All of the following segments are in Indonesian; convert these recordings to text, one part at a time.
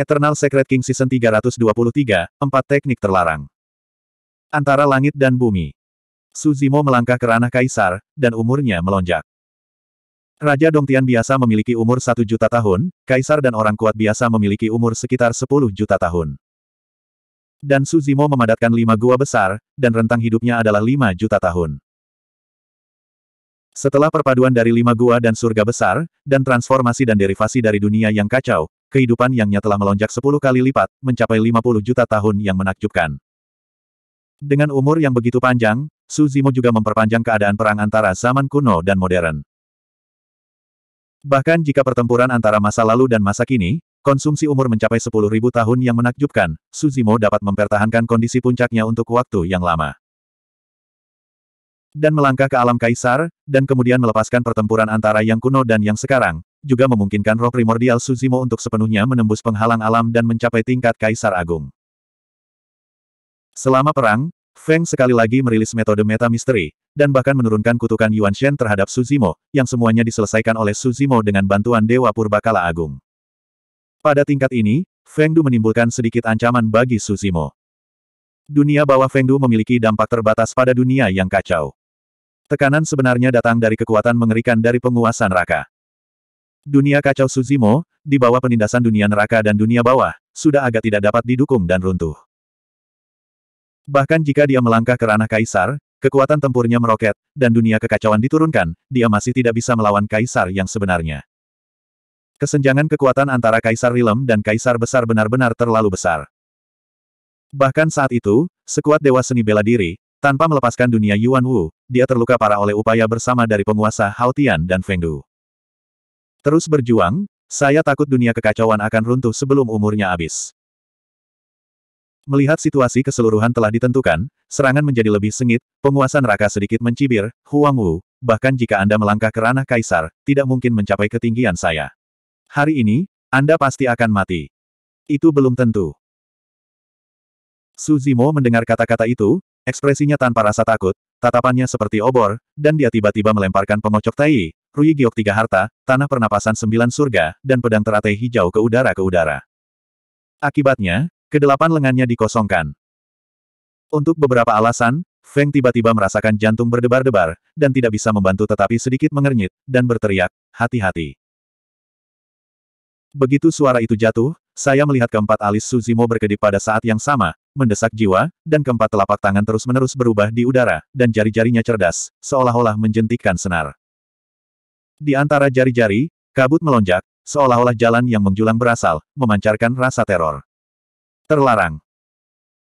Eternal Secret King Season 323, 4 Teknik Terlarang. Antara Langit dan Bumi. Suzimo melangkah ke ranah kaisar, dan umurnya melonjak. Raja Dongtian biasa memiliki umur satu juta tahun, kaisar dan orang kuat biasa memiliki umur sekitar 10 juta tahun. Dan Suzimo memadatkan lima gua besar, dan rentang hidupnya adalah lima juta tahun. Setelah perpaduan dari lima gua dan surga besar, dan transformasi dan derivasi dari dunia yang kacau, kehidupan yangnya telah melonjak 10 kali lipat, mencapai 50 juta tahun yang menakjubkan. Dengan umur yang begitu panjang, Suzimo juga memperpanjang keadaan perang antara zaman kuno dan modern. Bahkan jika pertempuran antara masa lalu dan masa kini, konsumsi umur mencapai 10.000 tahun yang menakjubkan, Suzimo dapat mempertahankan kondisi puncaknya untuk waktu yang lama dan melangkah ke alam kaisar, dan kemudian melepaskan pertempuran antara yang kuno dan yang sekarang, juga memungkinkan roh primordial Suzimo untuk sepenuhnya menembus penghalang alam dan mencapai tingkat kaisar agung. Selama perang, Feng sekali lagi merilis metode meta misteri, dan bahkan menurunkan kutukan Yuan Shen terhadap Suzimo, yang semuanya diselesaikan oleh Suzimo dengan bantuan Dewa Purbakala Agung. Pada tingkat ini, Feng Du menimbulkan sedikit ancaman bagi Suzimo. Dunia bawah Feng Du memiliki dampak terbatas pada dunia yang kacau. Tekanan sebenarnya datang dari kekuatan mengerikan dari penguasa neraka. Dunia kacau Suzimo, di bawah penindasan dunia neraka dan dunia bawah, sudah agak tidak dapat didukung dan runtuh. Bahkan jika dia melangkah ke ranah kaisar, kekuatan tempurnya meroket, dan dunia kekacauan diturunkan, dia masih tidak bisa melawan kaisar yang sebenarnya. Kesenjangan kekuatan antara Kaisar Rilem dan Kaisar Besar benar-benar terlalu besar. Bahkan saat itu, sekuat Dewa Seni Bela Diri, tanpa melepaskan dunia Yuan Wu, dia terluka parah oleh upaya bersama dari penguasa Hao Tian dan Feng Du. Terus berjuang, saya takut dunia kekacauan akan runtuh sebelum umurnya habis. Melihat situasi keseluruhan telah ditentukan, serangan menjadi lebih sengit, penguasa neraka sedikit mencibir, Huang Wu, bahkan jika Anda melangkah ke ranah kaisar, tidak mungkin mencapai ketinggian saya. Hari ini, Anda pasti akan mati. Itu belum tentu. Su Zimo mendengar kata-kata itu, Ekspresinya tanpa rasa takut, tatapannya seperti obor, dan dia tiba-tiba melemparkan pengocok tai, Rui Giok tiga harta, tanah pernapasan sembilan surga, dan pedang teratai hijau ke udara ke udara. Akibatnya, kedelapan lengannya dikosongkan. Untuk beberapa alasan, Feng tiba-tiba merasakan jantung berdebar-debar, dan tidak bisa membantu tetapi sedikit mengernyit, dan berteriak, hati-hati. Begitu suara itu jatuh, saya melihat keempat alis Suzimo berkedip pada saat yang sama, mendesak jiwa, dan keempat telapak tangan terus-menerus berubah di udara, dan jari-jarinya cerdas, seolah-olah menjentikkan senar. Di antara jari-jari, kabut melonjak, seolah-olah jalan yang menjulang berasal, memancarkan rasa teror. Terlarang.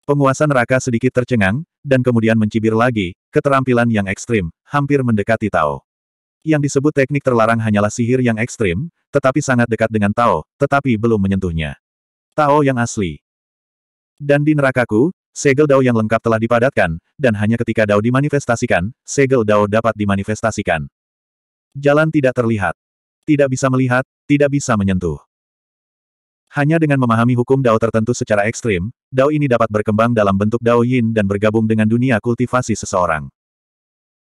Penguasa neraka sedikit tercengang, dan kemudian mencibir lagi, keterampilan yang ekstrim, hampir mendekati Tao. Yang disebut teknik terlarang hanyalah sihir yang ekstrim, tetapi sangat dekat dengan Tao, tetapi belum menyentuhnya. Tao yang asli. Dan di nerakaku, segel dao yang lengkap telah dipadatkan, dan hanya ketika dao dimanifestasikan, segel dao dapat dimanifestasikan. Jalan tidak terlihat. Tidak bisa melihat, tidak bisa menyentuh. Hanya dengan memahami hukum dao tertentu secara ekstrim, dao ini dapat berkembang dalam bentuk dao yin dan bergabung dengan dunia kultivasi seseorang.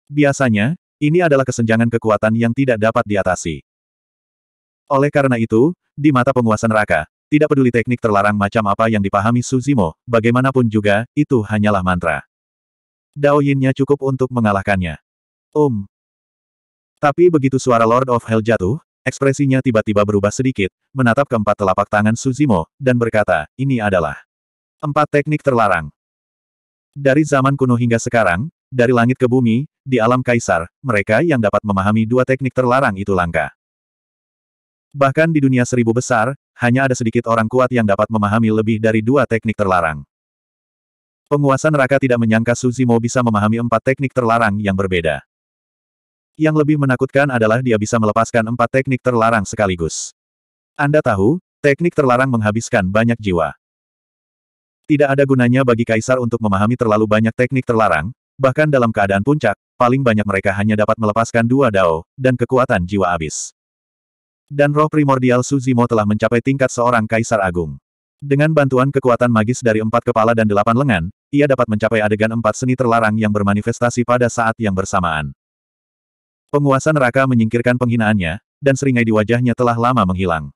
Biasanya, ini adalah kesenjangan kekuatan yang tidak dapat diatasi. Oleh karena itu, di mata penguasa neraka, tidak peduli teknik terlarang macam apa yang dipahami Suzimo, bagaimanapun juga, itu hanyalah mantra. Dao Yinnya cukup untuk mengalahkannya. Om. Tapi begitu suara Lord of Hell jatuh, ekspresinya tiba-tiba berubah sedikit, menatap keempat telapak tangan Suzimo, dan berkata, ini adalah empat teknik terlarang. Dari zaman kuno hingga sekarang, dari langit ke bumi, di alam kaisar, mereka yang dapat memahami dua teknik terlarang itu langka. Bahkan di dunia seribu besar, hanya ada sedikit orang kuat yang dapat memahami lebih dari dua teknik terlarang. Penguasa neraka tidak menyangka Suzimo bisa memahami empat teknik terlarang yang berbeda. Yang lebih menakutkan adalah dia bisa melepaskan empat teknik terlarang sekaligus. Anda tahu, teknik terlarang menghabiskan banyak jiwa. Tidak ada gunanya bagi Kaisar untuk memahami terlalu banyak teknik terlarang, bahkan dalam keadaan puncak, paling banyak mereka hanya dapat melepaskan dua dao, dan kekuatan jiwa abis dan roh primordial Suzimo telah mencapai tingkat seorang kaisar agung. Dengan bantuan kekuatan magis dari empat kepala dan delapan lengan, ia dapat mencapai adegan empat seni terlarang yang bermanifestasi pada saat yang bersamaan. Penguasa neraka menyingkirkan penghinaannya, dan seringai di wajahnya telah lama menghilang.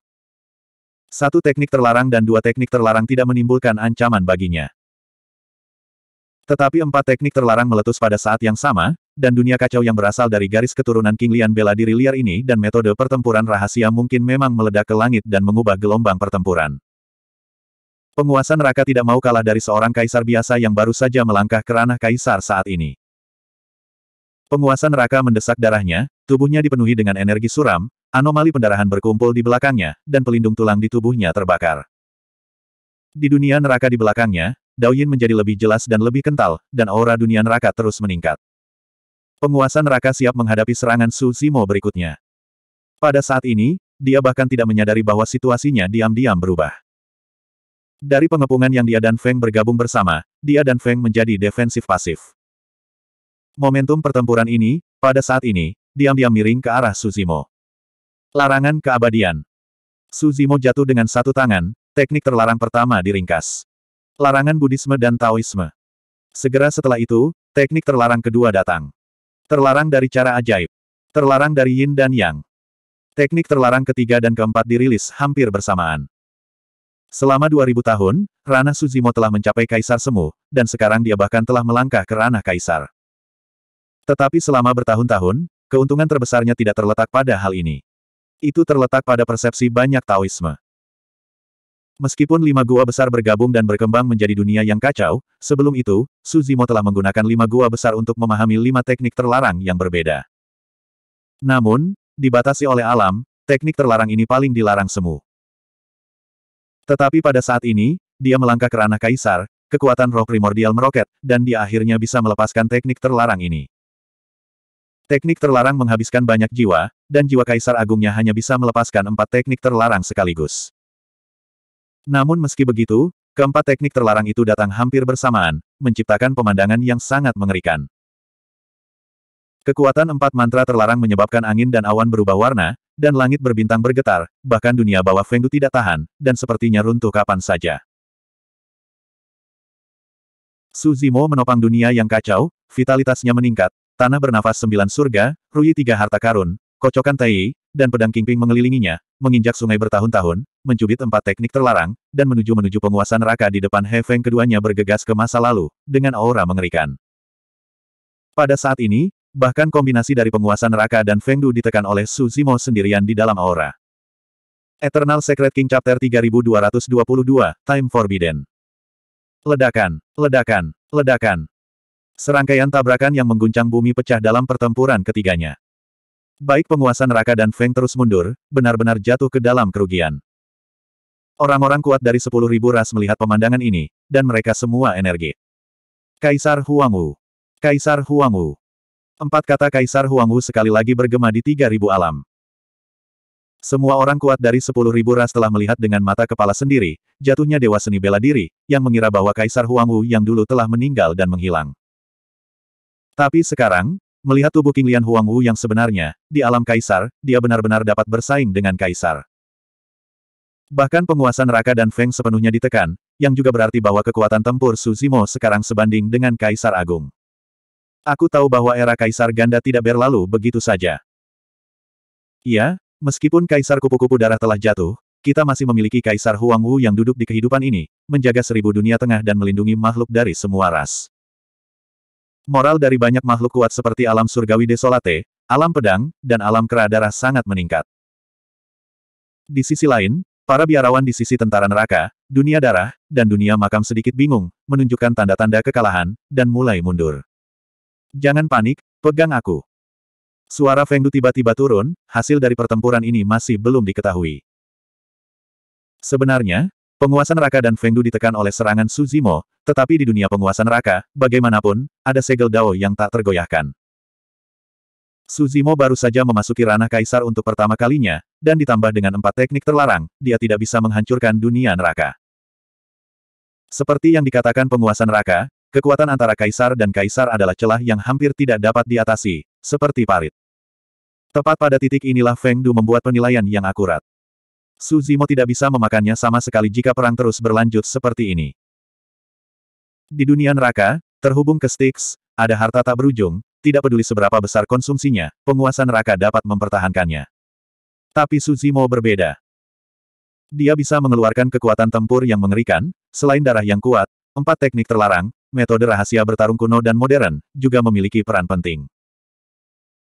Satu teknik terlarang dan dua teknik terlarang tidak menimbulkan ancaman baginya. Tetapi empat teknik terlarang meletus pada saat yang sama, dan dunia kacau yang berasal dari garis keturunan King Lian bela diri liar ini dan metode pertempuran rahasia mungkin memang meledak ke langit dan mengubah gelombang pertempuran. Penguasa neraka tidak mau kalah dari seorang kaisar biasa yang baru saja melangkah ke ranah kaisar saat ini. Penguasa neraka mendesak darahnya, tubuhnya dipenuhi dengan energi suram, anomali pendarahan berkumpul di belakangnya, dan pelindung tulang di tubuhnya terbakar. Di dunia neraka di belakangnya, Daoyin menjadi lebih jelas dan lebih kental, dan aura dunia neraka terus meningkat. Penguasa neraka siap menghadapi serangan Su Zimo berikutnya. Pada saat ini, dia bahkan tidak menyadari bahwa situasinya diam-diam berubah. Dari pengepungan yang dia dan Feng bergabung bersama, dia dan Feng menjadi defensif pasif. Momentum pertempuran ini, pada saat ini, diam-diam miring ke arah Suzimo. Larangan keabadian. Suzimo jatuh dengan satu tangan, teknik terlarang pertama diringkas. Larangan Buddhisme dan Taoisme. Segera setelah itu, teknik terlarang kedua datang. Terlarang dari cara ajaib. Terlarang dari yin dan yang. Teknik terlarang ketiga dan keempat dirilis hampir bersamaan. Selama 2000 tahun, Rana Suzimo telah mencapai Kaisar Semu, dan sekarang dia bahkan telah melangkah ke ranah Kaisar. Tetapi selama bertahun-tahun, keuntungan terbesarnya tidak terletak pada hal ini. Itu terletak pada persepsi banyak Taoisme. Meskipun lima gua besar bergabung dan berkembang menjadi dunia yang kacau, sebelum itu, Suzimo telah menggunakan lima gua besar untuk memahami lima teknik terlarang yang berbeda. Namun, dibatasi oleh alam, teknik terlarang ini paling dilarang semu. Tetapi pada saat ini, dia melangkah ke ranah kaisar, kekuatan roh primordial meroket, dan dia akhirnya bisa melepaskan teknik terlarang ini. Teknik terlarang menghabiskan banyak jiwa, dan jiwa kaisar agungnya hanya bisa melepaskan empat teknik terlarang sekaligus. Namun meski begitu, keempat teknik terlarang itu datang hampir bersamaan, menciptakan pemandangan yang sangat mengerikan. Kekuatan empat mantra terlarang menyebabkan angin dan awan berubah warna, dan langit berbintang bergetar, bahkan dunia bawah Fengdu tidak tahan, dan sepertinya runtuh kapan saja. Suzimo menopang dunia yang kacau, vitalitasnya meningkat, tanah bernafas sembilan surga, Rui tiga harta karun, kocokan Tai, dan pedang kingping mengelilinginya, menginjak sungai bertahun-tahun, mencubit empat teknik terlarang, dan menuju-menuju penguasa neraka di depan He Feng keduanya bergegas ke masa lalu, dengan aura mengerikan. Pada saat ini, bahkan kombinasi dari penguasa neraka dan Feng Du ditekan oleh Su Zimo sendirian di dalam aura. Eternal Secret King Chapter 3222, Time Forbidden. Ledakan, ledakan, ledakan. Serangkaian tabrakan yang mengguncang bumi pecah dalam pertempuran ketiganya. Baik penguasa neraka dan Feng terus mundur, benar-benar jatuh ke dalam kerugian. Orang-orang kuat dari sepuluh ribu ras melihat pemandangan ini, dan mereka semua energi. Kaisar Huangwu. Kaisar Huangwu. Empat kata Kaisar Huangwu sekali lagi bergema di tiga ribu alam. Semua orang kuat dari sepuluh ribu ras telah melihat dengan mata kepala sendiri, jatuhnya dewa seni bela diri, yang mengira bahwa Kaisar Huangwu yang dulu telah meninggal dan menghilang. Tapi sekarang, Melihat tubuh King Lian Huangwu yang sebenarnya, di alam kaisar, dia benar-benar dapat bersaing dengan kaisar. Bahkan penguasa neraka dan Feng sepenuhnya ditekan, yang juga berarti bahwa kekuatan tempur Su Zimo sekarang sebanding dengan kaisar agung. Aku tahu bahwa era kaisar ganda tidak berlalu begitu saja. Iya, meskipun kaisar kupu-kupu darah telah jatuh, kita masih memiliki kaisar Huangwu yang duduk di kehidupan ini, menjaga seribu dunia tengah dan melindungi makhluk dari semua ras. Moral dari banyak makhluk kuat seperti alam surgawi desolate, alam pedang, dan alam kera darah sangat meningkat. Di sisi lain, para biarawan di sisi tentara neraka, dunia darah, dan dunia makam sedikit bingung, menunjukkan tanda-tanda kekalahan, dan mulai mundur. Jangan panik, pegang aku. Suara Fengdu tiba-tiba turun, hasil dari pertempuran ini masih belum diketahui. Sebenarnya, Penguasa neraka dan Fengdu ditekan oleh serangan Suzimo, tetapi di dunia penguasa neraka, bagaimanapun, ada segel Dao yang tak tergoyahkan. Suzimo baru saja memasuki ranah kaisar untuk pertama kalinya, dan ditambah dengan empat teknik terlarang, dia tidak bisa menghancurkan dunia neraka. Seperti yang dikatakan penguasa neraka, kekuatan antara kaisar dan kaisar adalah celah yang hampir tidak dapat diatasi, seperti parit. Tepat pada titik inilah Feng Du membuat penilaian yang akurat. Su tidak bisa memakannya sama sekali jika perang terus berlanjut seperti ini. Di dunia neraka, terhubung ke Styx, ada harta tak berujung, tidak peduli seberapa besar konsumsinya, penguasa neraka dapat mempertahankannya. Tapi Suzimo berbeda. Dia bisa mengeluarkan kekuatan tempur yang mengerikan, selain darah yang kuat, empat teknik terlarang, metode rahasia bertarung kuno dan modern, juga memiliki peran penting.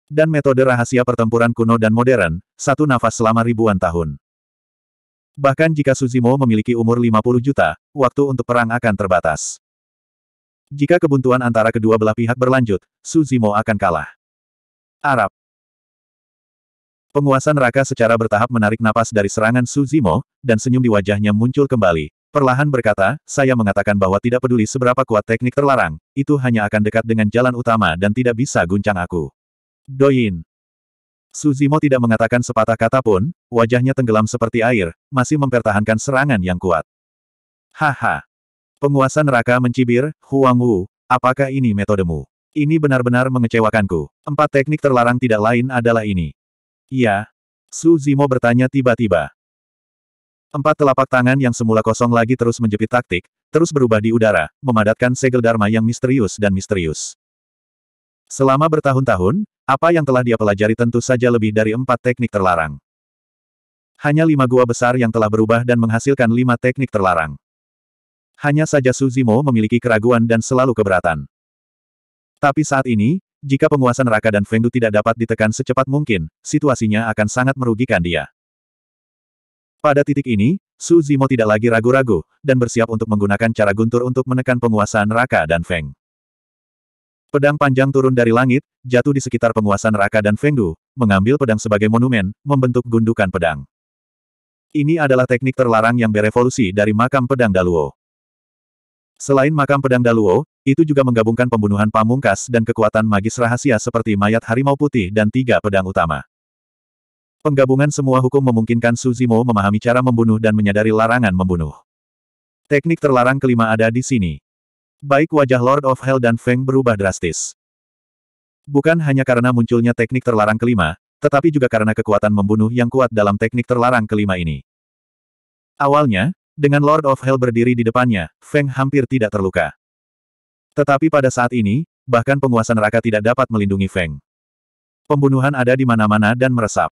Dan metode rahasia pertempuran kuno dan modern, satu nafas selama ribuan tahun. Bahkan jika Suzimo memiliki umur 50 juta, waktu untuk perang akan terbatas. Jika kebuntuan antara kedua belah pihak berlanjut, Suzimo akan kalah. Arab Penguasa neraka secara bertahap menarik napas dari serangan Suzimo, dan senyum di wajahnya muncul kembali. Perlahan berkata, saya mengatakan bahwa tidak peduli seberapa kuat teknik terlarang, itu hanya akan dekat dengan jalan utama dan tidak bisa guncang aku. Doin. Suzimo tidak mengatakan sepatah kata pun, wajahnya tenggelam seperti air, masih mempertahankan serangan yang kuat. Haha. Penguasa neraka mencibir, Huang Wu, apakah ini metodemu? Ini benar-benar mengecewakanku. Empat teknik terlarang tidak lain adalah ini. Iya. Zimo bertanya tiba-tiba. Empat telapak tangan yang semula kosong lagi terus menjepit taktik, terus berubah di udara, memadatkan segel Dharma yang misterius dan misterius. Selama bertahun-tahun, apa yang telah dia pelajari tentu saja lebih dari empat teknik terlarang. Hanya lima gua besar yang telah berubah dan menghasilkan lima teknik terlarang. Hanya saja Suzimo memiliki keraguan dan selalu keberatan. Tapi saat ini, jika penguasa neraka dan Fengdu tidak dapat ditekan secepat mungkin, situasinya akan sangat merugikan dia. Pada titik ini, Suzimo tidak lagi ragu-ragu, dan bersiap untuk menggunakan cara guntur untuk menekan penguasa neraka dan Feng. Pedang panjang turun dari langit, jatuh di sekitar penguasa neraka dan Fengdu, mengambil pedang sebagai monumen, membentuk gundukan pedang. Ini adalah teknik terlarang yang berevolusi dari makam pedang Daluo. Selain makam pedang Daluo, itu juga menggabungkan pembunuhan pamungkas dan kekuatan magis rahasia seperti mayat harimau putih dan tiga pedang utama. Penggabungan semua hukum memungkinkan Suzimo memahami cara membunuh dan menyadari larangan membunuh. Teknik terlarang kelima ada di sini. Baik wajah Lord of Hell dan Feng berubah drastis. Bukan hanya karena munculnya teknik terlarang kelima, tetapi juga karena kekuatan membunuh yang kuat dalam teknik terlarang kelima ini. Awalnya, dengan Lord of Hell berdiri di depannya, Feng hampir tidak terluka. Tetapi pada saat ini, bahkan penguasa neraka tidak dapat melindungi Feng. Pembunuhan ada di mana-mana dan meresap.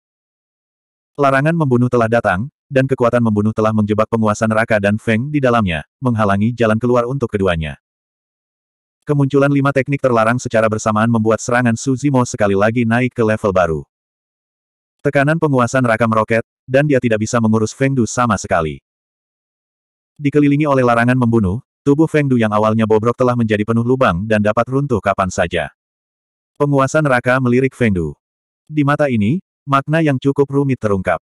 Larangan membunuh telah datang, dan kekuatan membunuh telah menjebak penguasa neraka dan Feng di dalamnya, menghalangi jalan keluar untuk keduanya. Kemunculan lima teknik terlarang secara bersamaan membuat serangan Suzimo sekali lagi naik ke level baru. Tekanan penguasaan raka meroket, dan dia tidak bisa mengurus Feng Du sama sekali. Dikelilingi oleh larangan membunuh, tubuh Feng Du yang awalnya bobrok telah menjadi penuh lubang dan dapat runtuh kapan saja. Penguasaan raka melirik Feng Du. Di mata ini, makna yang cukup rumit terungkap.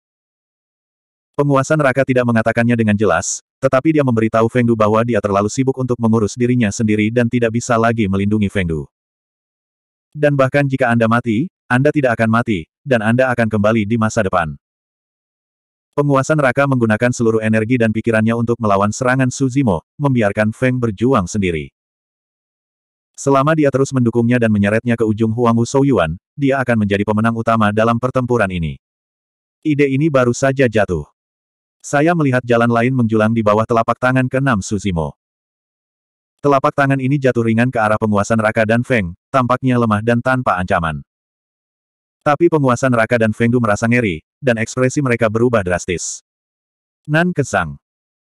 Penguasaan raka tidak mengatakannya dengan jelas, tetapi dia memberitahu Fengdu bahwa dia terlalu sibuk untuk mengurus dirinya sendiri dan tidak bisa lagi melindungi Fengdu. Dan bahkan jika Anda mati, Anda tidak akan mati, dan Anda akan kembali di masa depan. Penguasa neraka menggunakan seluruh energi dan pikirannya untuk melawan serangan Suzimo, membiarkan Feng berjuang sendiri. Selama dia terus mendukungnya dan menyeretnya ke ujung Huangwu Souyuan, dia akan menjadi pemenang utama dalam pertempuran ini. Ide ini baru saja jatuh. Saya melihat jalan lain menjulang di bawah telapak tangan keenam Suzimo. Telapak tangan ini jatuh ringan ke arah penguasa neraka dan Feng, tampaknya lemah dan tanpa ancaman. Tapi penguasa neraka dan Feng merasa ngeri, dan ekspresi mereka berubah drastis. Nan Kesang.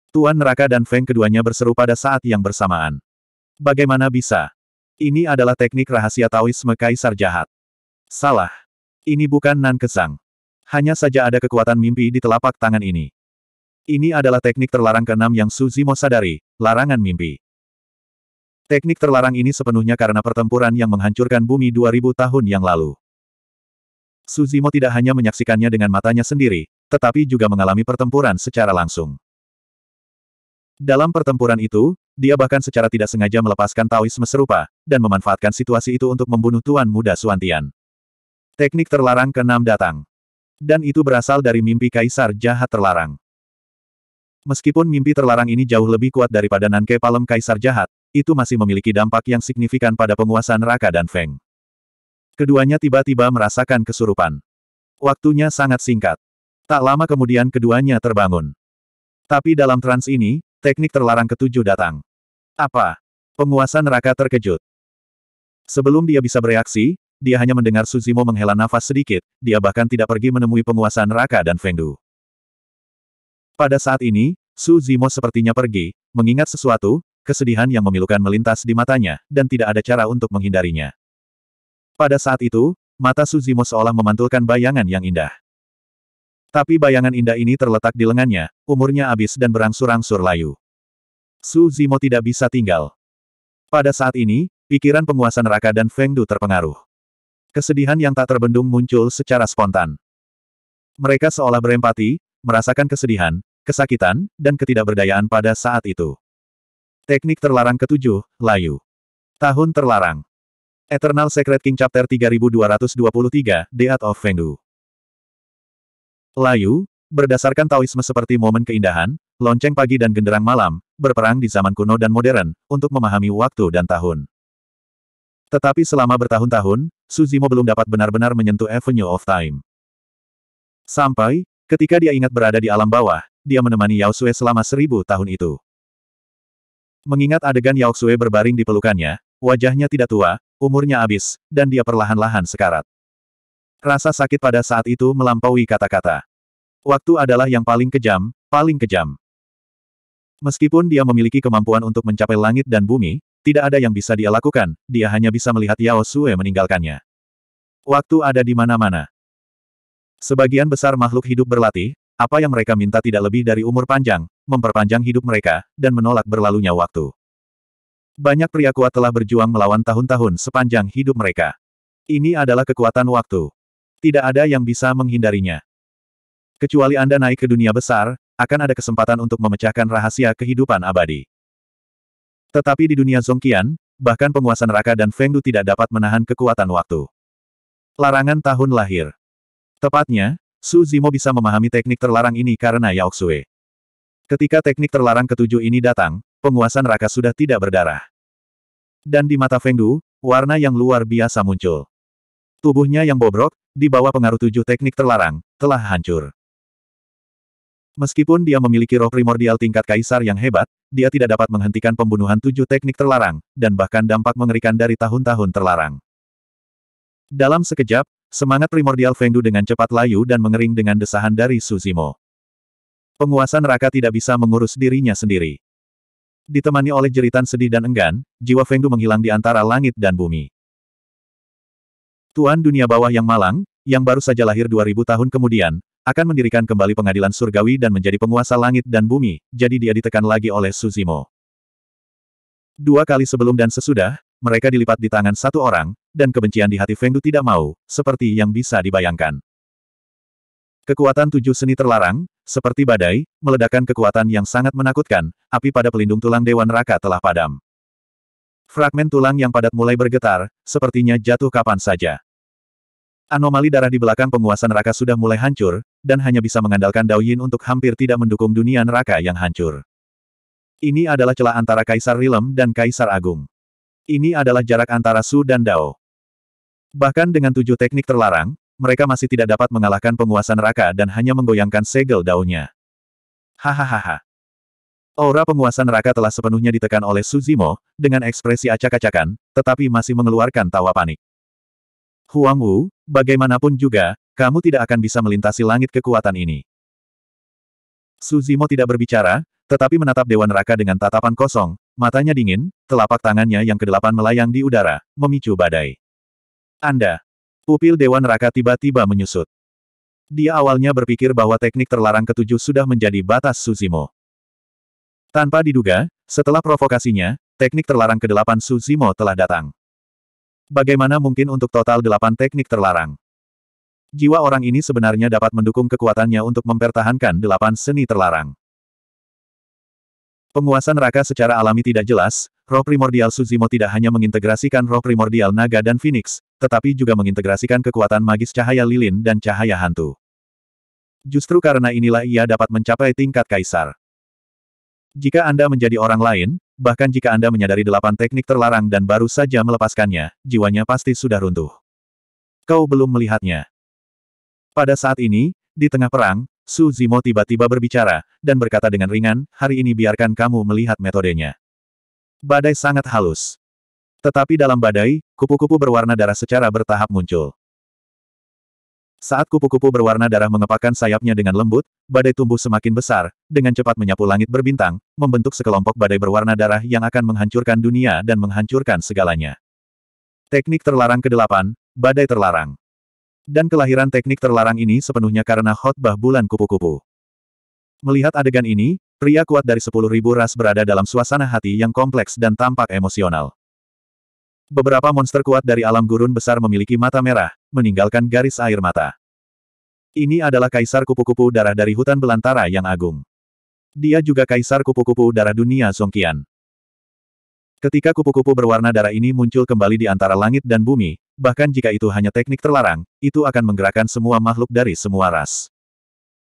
Tuan neraka dan Feng keduanya berseru pada saat yang bersamaan. Bagaimana bisa? Ini adalah teknik rahasia Taoisme Kaisar Jahat. Salah. Ini bukan Nan Kesang. Hanya saja ada kekuatan mimpi di telapak tangan ini. Ini adalah teknik terlarang keenam yang Suzimo sadari, larangan mimpi. Teknik terlarang ini sepenuhnya karena pertempuran yang menghancurkan bumi 2000 tahun yang lalu. Suzimo tidak hanya menyaksikannya dengan matanya sendiri, tetapi juga mengalami pertempuran secara langsung. Dalam pertempuran itu, dia bahkan secara tidak sengaja melepaskan Taoisme serupa, dan memanfaatkan situasi itu untuk membunuh Tuan Muda Suantian. Teknik terlarang keenam datang. Dan itu berasal dari mimpi Kaisar Jahat Terlarang. Meskipun mimpi terlarang ini jauh lebih kuat daripada Nanke Palem Kaisar Jahat, itu masih memiliki dampak yang signifikan pada penguasaan Raka dan Feng. Keduanya tiba-tiba merasakan kesurupan. Waktunya sangat singkat. Tak lama kemudian keduanya terbangun. Tapi dalam trans ini, teknik terlarang ketujuh datang. Apa? Penguasa neraka terkejut. Sebelum dia bisa bereaksi, dia hanya mendengar Suzimo menghela nafas sedikit, dia bahkan tidak pergi menemui penguasa neraka dan Fengdu. Pada saat ini, Su Zimo sepertinya pergi, mengingat sesuatu, kesedihan yang memilukan melintas di matanya, dan tidak ada cara untuk menghindarinya. Pada saat itu, mata Su Zimo seolah memantulkan bayangan yang indah. Tapi bayangan indah ini terletak di lengannya, umurnya abis dan berangsur-angsur layu. Su Zimo tidak bisa tinggal. Pada saat ini, pikiran penguasa neraka dan Feng Du terpengaruh. Kesedihan yang tak terbendung muncul secara spontan. Mereka seolah berempati, merasakan kesedihan, kesakitan, dan ketidakberdayaan pada saat itu. Teknik terlarang ketujuh, layu. Tahun terlarang. Eternal Secret King Chapter 3223, Art of Fengdu. Layu, berdasarkan Taoisme seperti momen keindahan, lonceng pagi dan genderang malam, berperang di zaman kuno dan modern, untuk memahami waktu dan tahun. Tetapi selama bertahun-tahun, Suzimo belum dapat benar-benar menyentuh Avenue of Time. Sampai, Ketika dia ingat berada di alam bawah, dia menemani Yao Sue selama seribu tahun itu. Mengingat adegan Yao Sue berbaring di pelukannya, wajahnya tidak tua, umurnya habis, dan dia perlahan-lahan sekarat. Rasa sakit pada saat itu melampaui kata-kata. Waktu adalah yang paling kejam, paling kejam. Meskipun dia memiliki kemampuan untuk mencapai langit dan bumi, tidak ada yang bisa dia lakukan, dia hanya bisa melihat Yao Sue meninggalkannya. Waktu ada di mana-mana. Sebagian besar makhluk hidup berlatih, apa yang mereka minta tidak lebih dari umur panjang, memperpanjang hidup mereka, dan menolak berlalunya waktu. Banyak pria kuat telah berjuang melawan tahun-tahun sepanjang hidup mereka. Ini adalah kekuatan waktu. Tidak ada yang bisa menghindarinya. Kecuali Anda naik ke dunia besar, akan ada kesempatan untuk memecahkan rahasia kehidupan abadi. Tetapi di dunia Zongkian, bahkan penguasa neraka dan Fengdu tidak dapat menahan kekuatan waktu. Larangan tahun lahir Tepatnya, Su Zimo bisa memahami teknik terlarang ini karena Yao Xue. Ketika teknik terlarang ketujuh ini datang, penguasaan raka sudah tidak berdarah. Dan di mata Fengdu, warna yang luar biasa muncul. Tubuhnya yang bobrok, di bawah pengaruh tujuh teknik terlarang, telah hancur. Meskipun dia memiliki roh primordial tingkat kaisar yang hebat, dia tidak dapat menghentikan pembunuhan tujuh teknik terlarang, dan bahkan dampak mengerikan dari tahun-tahun terlarang. Dalam sekejap, Semangat primordial Fengdu dengan cepat layu dan mengering dengan desahan dari Suzimo. Penguasa neraka tidak bisa mengurus dirinya sendiri. Ditemani oleh jeritan sedih dan enggan, jiwa Fengdu menghilang di antara langit dan bumi. Tuan dunia bawah yang malang, yang baru saja lahir 2000 tahun kemudian, akan mendirikan kembali pengadilan surgawi dan menjadi penguasa langit dan bumi, jadi dia ditekan lagi oleh Suzimo. Dua kali sebelum dan sesudah, mereka dilipat di tangan satu orang, dan kebencian di hati Fengdu tidak mau, seperti yang bisa dibayangkan. Kekuatan tujuh seni terlarang, seperti badai, meledakkan kekuatan yang sangat menakutkan, api pada pelindung tulang Dewan Raka telah padam. Fragmen tulang yang padat mulai bergetar, sepertinya jatuh kapan saja. Anomali darah di belakang penguasa neraka sudah mulai hancur, dan hanya bisa mengandalkan Dao Yin untuk hampir tidak mendukung dunia neraka yang hancur. Ini adalah celah antara Kaisar Rilem dan Kaisar Agung. Ini adalah jarak antara Su dan Dao. Bahkan dengan tujuh teknik terlarang, mereka masih tidak dapat mengalahkan penguasa neraka dan hanya menggoyangkan segel daunnya. Hahaha. Aura penguasa neraka telah sepenuhnya ditekan oleh Suzimo, dengan ekspresi acak-acakan, tetapi masih mengeluarkan tawa panik. Huang Wu, bagaimanapun juga, kamu tidak akan bisa melintasi langit kekuatan ini. Suzimo tidak berbicara, tetapi menatap Dewa Neraka dengan tatapan kosong, matanya dingin, telapak tangannya yang kedelapan melayang di udara, memicu badai. Anda. Pupil Dewa Neraka tiba-tiba menyusut. Dia awalnya berpikir bahwa teknik terlarang ketujuh sudah menjadi batas Suzimo. Tanpa diduga, setelah provokasinya, teknik terlarang ke-8 Suzimo telah datang. Bagaimana mungkin untuk total delapan teknik terlarang? Jiwa orang ini sebenarnya dapat mendukung kekuatannya untuk mempertahankan delapan seni terlarang. Penguasa neraka secara alami tidak jelas, roh primordial Suzimo tidak hanya mengintegrasikan roh primordial naga dan phoenix, tetapi juga mengintegrasikan kekuatan magis cahaya lilin dan cahaya hantu. Justru karena inilah ia dapat mencapai tingkat kaisar. Jika Anda menjadi orang lain, bahkan jika Anda menyadari delapan teknik terlarang dan baru saja melepaskannya, jiwanya pasti sudah runtuh. Kau belum melihatnya. Pada saat ini, di tengah perang, Su Zimo tiba-tiba berbicara, dan berkata dengan ringan, hari ini biarkan kamu melihat metodenya. Badai sangat halus. Tetapi dalam badai, kupu-kupu berwarna darah secara bertahap muncul. Saat kupu-kupu berwarna darah mengepakkan sayapnya dengan lembut, badai tumbuh semakin besar, dengan cepat menyapu langit berbintang, membentuk sekelompok badai berwarna darah yang akan menghancurkan dunia dan menghancurkan segalanya. Teknik terlarang ke-8, Badai Terlarang dan kelahiran teknik terlarang ini sepenuhnya karena khotbah bulan kupu-kupu. Melihat adegan ini, pria kuat dari sepuluh ribu ras berada dalam suasana hati yang kompleks dan tampak emosional. Beberapa monster kuat dari alam gurun besar memiliki mata merah, meninggalkan garis air mata. Ini adalah kaisar kupu-kupu darah dari hutan belantara yang agung. Dia juga kaisar kupu-kupu darah dunia Songkian. Ketika kupu-kupu berwarna darah ini muncul kembali di antara langit dan bumi, bahkan jika itu hanya teknik terlarang, itu akan menggerakkan semua makhluk dari semua ras.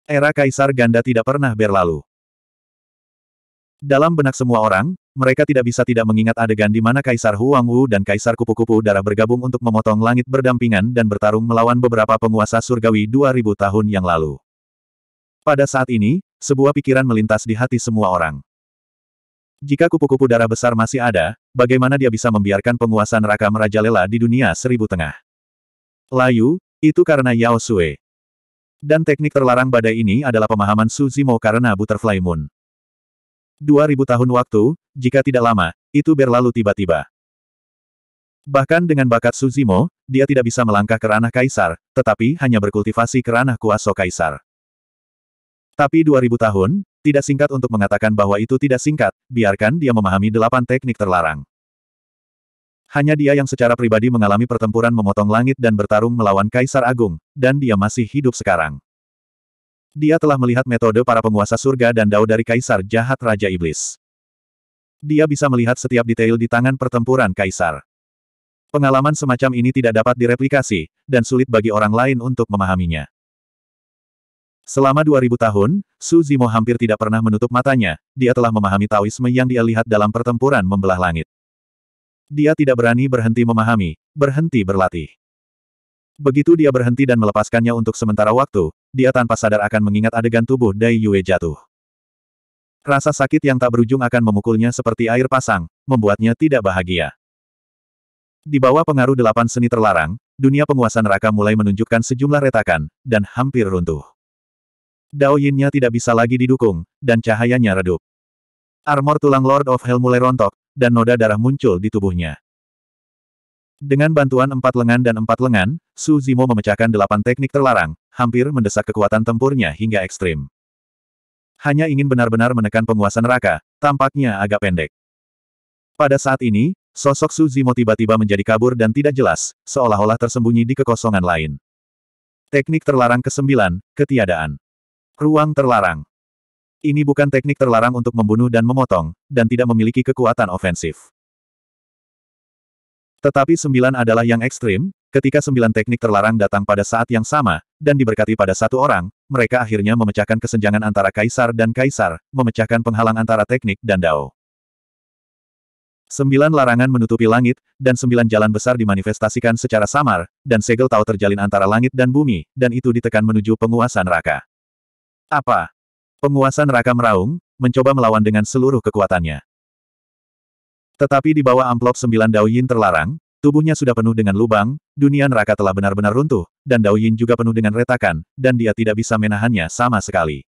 Era Kaisar Ganda tidak pernah berlalu. Dalam benak semua orang, mereka tidak bisa tidak mengingat adegan di mana Kaisar Huang Wu dan Kaisar Kupu-Kupu Darah bergabung untuk memotong langit berdampingan dan bertarung melawan beberapa penguasa surgawi 2000 tahun yang lalu. Pada saat ini, sebuah pikiran melintas di hati semua orang. Jika kupu-kupu darah besar masih ada, bagaimana dia bisa membiarkan penguasa neraka merajalela di dunia seribu tengah? Layu, itu karena Yao Sui. Dan teknik terlarang badai ini adalah pemahaman Su Zimo karena Butterfly Moon. 2000 tahun waktu, jika tidak lama, itu berlalu tiba-tiba. Bahkan dengan bakat Su Zimo, dia tidak bisa melangkah ke ranah kaisar, tetapi hanya berkultivasi ke ranah kuasa kaisar. Tapi 2000 tahun, tidak singkat untuk mengatakan bahwa itu tidak singkat, biarkan dia memahami delapan teknik terlarang. Hanya dia yang secara pribadi mengalami pertempuran memotong langit dan bertarung melawan Kaisar Agung, dan dia masih hidup sekarang. Dia telah melihat metode para penguasa surga dan dao dari Kaisar jahat Raja Iblis. Dia bisa melihat setiap detail di tangan pertempuran Kaisar. Pengalaman semacam ini tidak dapat direplikasi, dan sulit bagi orang lain untuk memahaminya. Selama 2000 tahun, Su Zimo hampir tidak pernah menutup matanya, dia telah memahami Taoisme yang dia lihat dalam pertempuran membelah langit. Dia tidak berani berhenti memahami, berhenti berlatih. Begitu dia berhenti dan melepaskannya untuk sementara waktu, dia tanpa sadar akan mengingat adegan tubuh Dai Yue jatuh. Rasa sakit yang tak berujung akan memukulnya seperti air pasang, membuatnya tidak bahagia. Di bawah pengaruh delapan seni terlarang, dunia penguasa neraka mulai menunjukkan sejumlah retakan, dan hampir runtuh. Dao Yinnya tidak bisa lagi didukung, dan cahayanya redup. Armor tulang Lord of Hell mulai rontok, dan noda darah muncul di tubuhnya. Dengan bantuan empat lengan dan empat lengan, Su Zimo memecahkan delapan teknik terlarang, hampir mendesak kekuatan tempurnya hingga ekstrim. Hanya ingin benar-benar menekan penguasa neraka, tampaknya agak pendek. Pada saat ini, sosok Su Zimo tiba-tiba menjadi kabur dan tidak jelas, seolah-olah tersembunyi di kekosongan lain. Teknik terlarang ke-9, ketiadaan. Ruang terlarang. Ini bukan teknik terlarang untuk membunuh dan memotong, dan tidak memiliki kekuatan ofensif. Tetapi sembilan adalah yang ekstrim, ketika sembilan teknik terlarang datang pada saat yang sama, dan diberkati pada satu orang, mereka akhirnya memecahkan kesenjangan antara kaisar dan kaisar, memecahkan penghalang antara teknik dan dao. Sembilan larangan menutupi langit, dan sembilan jalan besar dimanifestasikan secara samar, dan segel tahu terjalin antara langit dan bumi, dan itu ditekan menuju penguasa neraka. Apa? Penguasa neraka meraung, mencoba melawan dengan seluruh kekuatannya. Tetapi di bawah amplop sembilan Daoyin terlarang, tubuhnya sudah penuh dengan lubang, dunia neraka telah benar-benar runtuh, dan Daoyin juga penuh dengan retakan, dan dia tidak bisa menahannya sama sekali.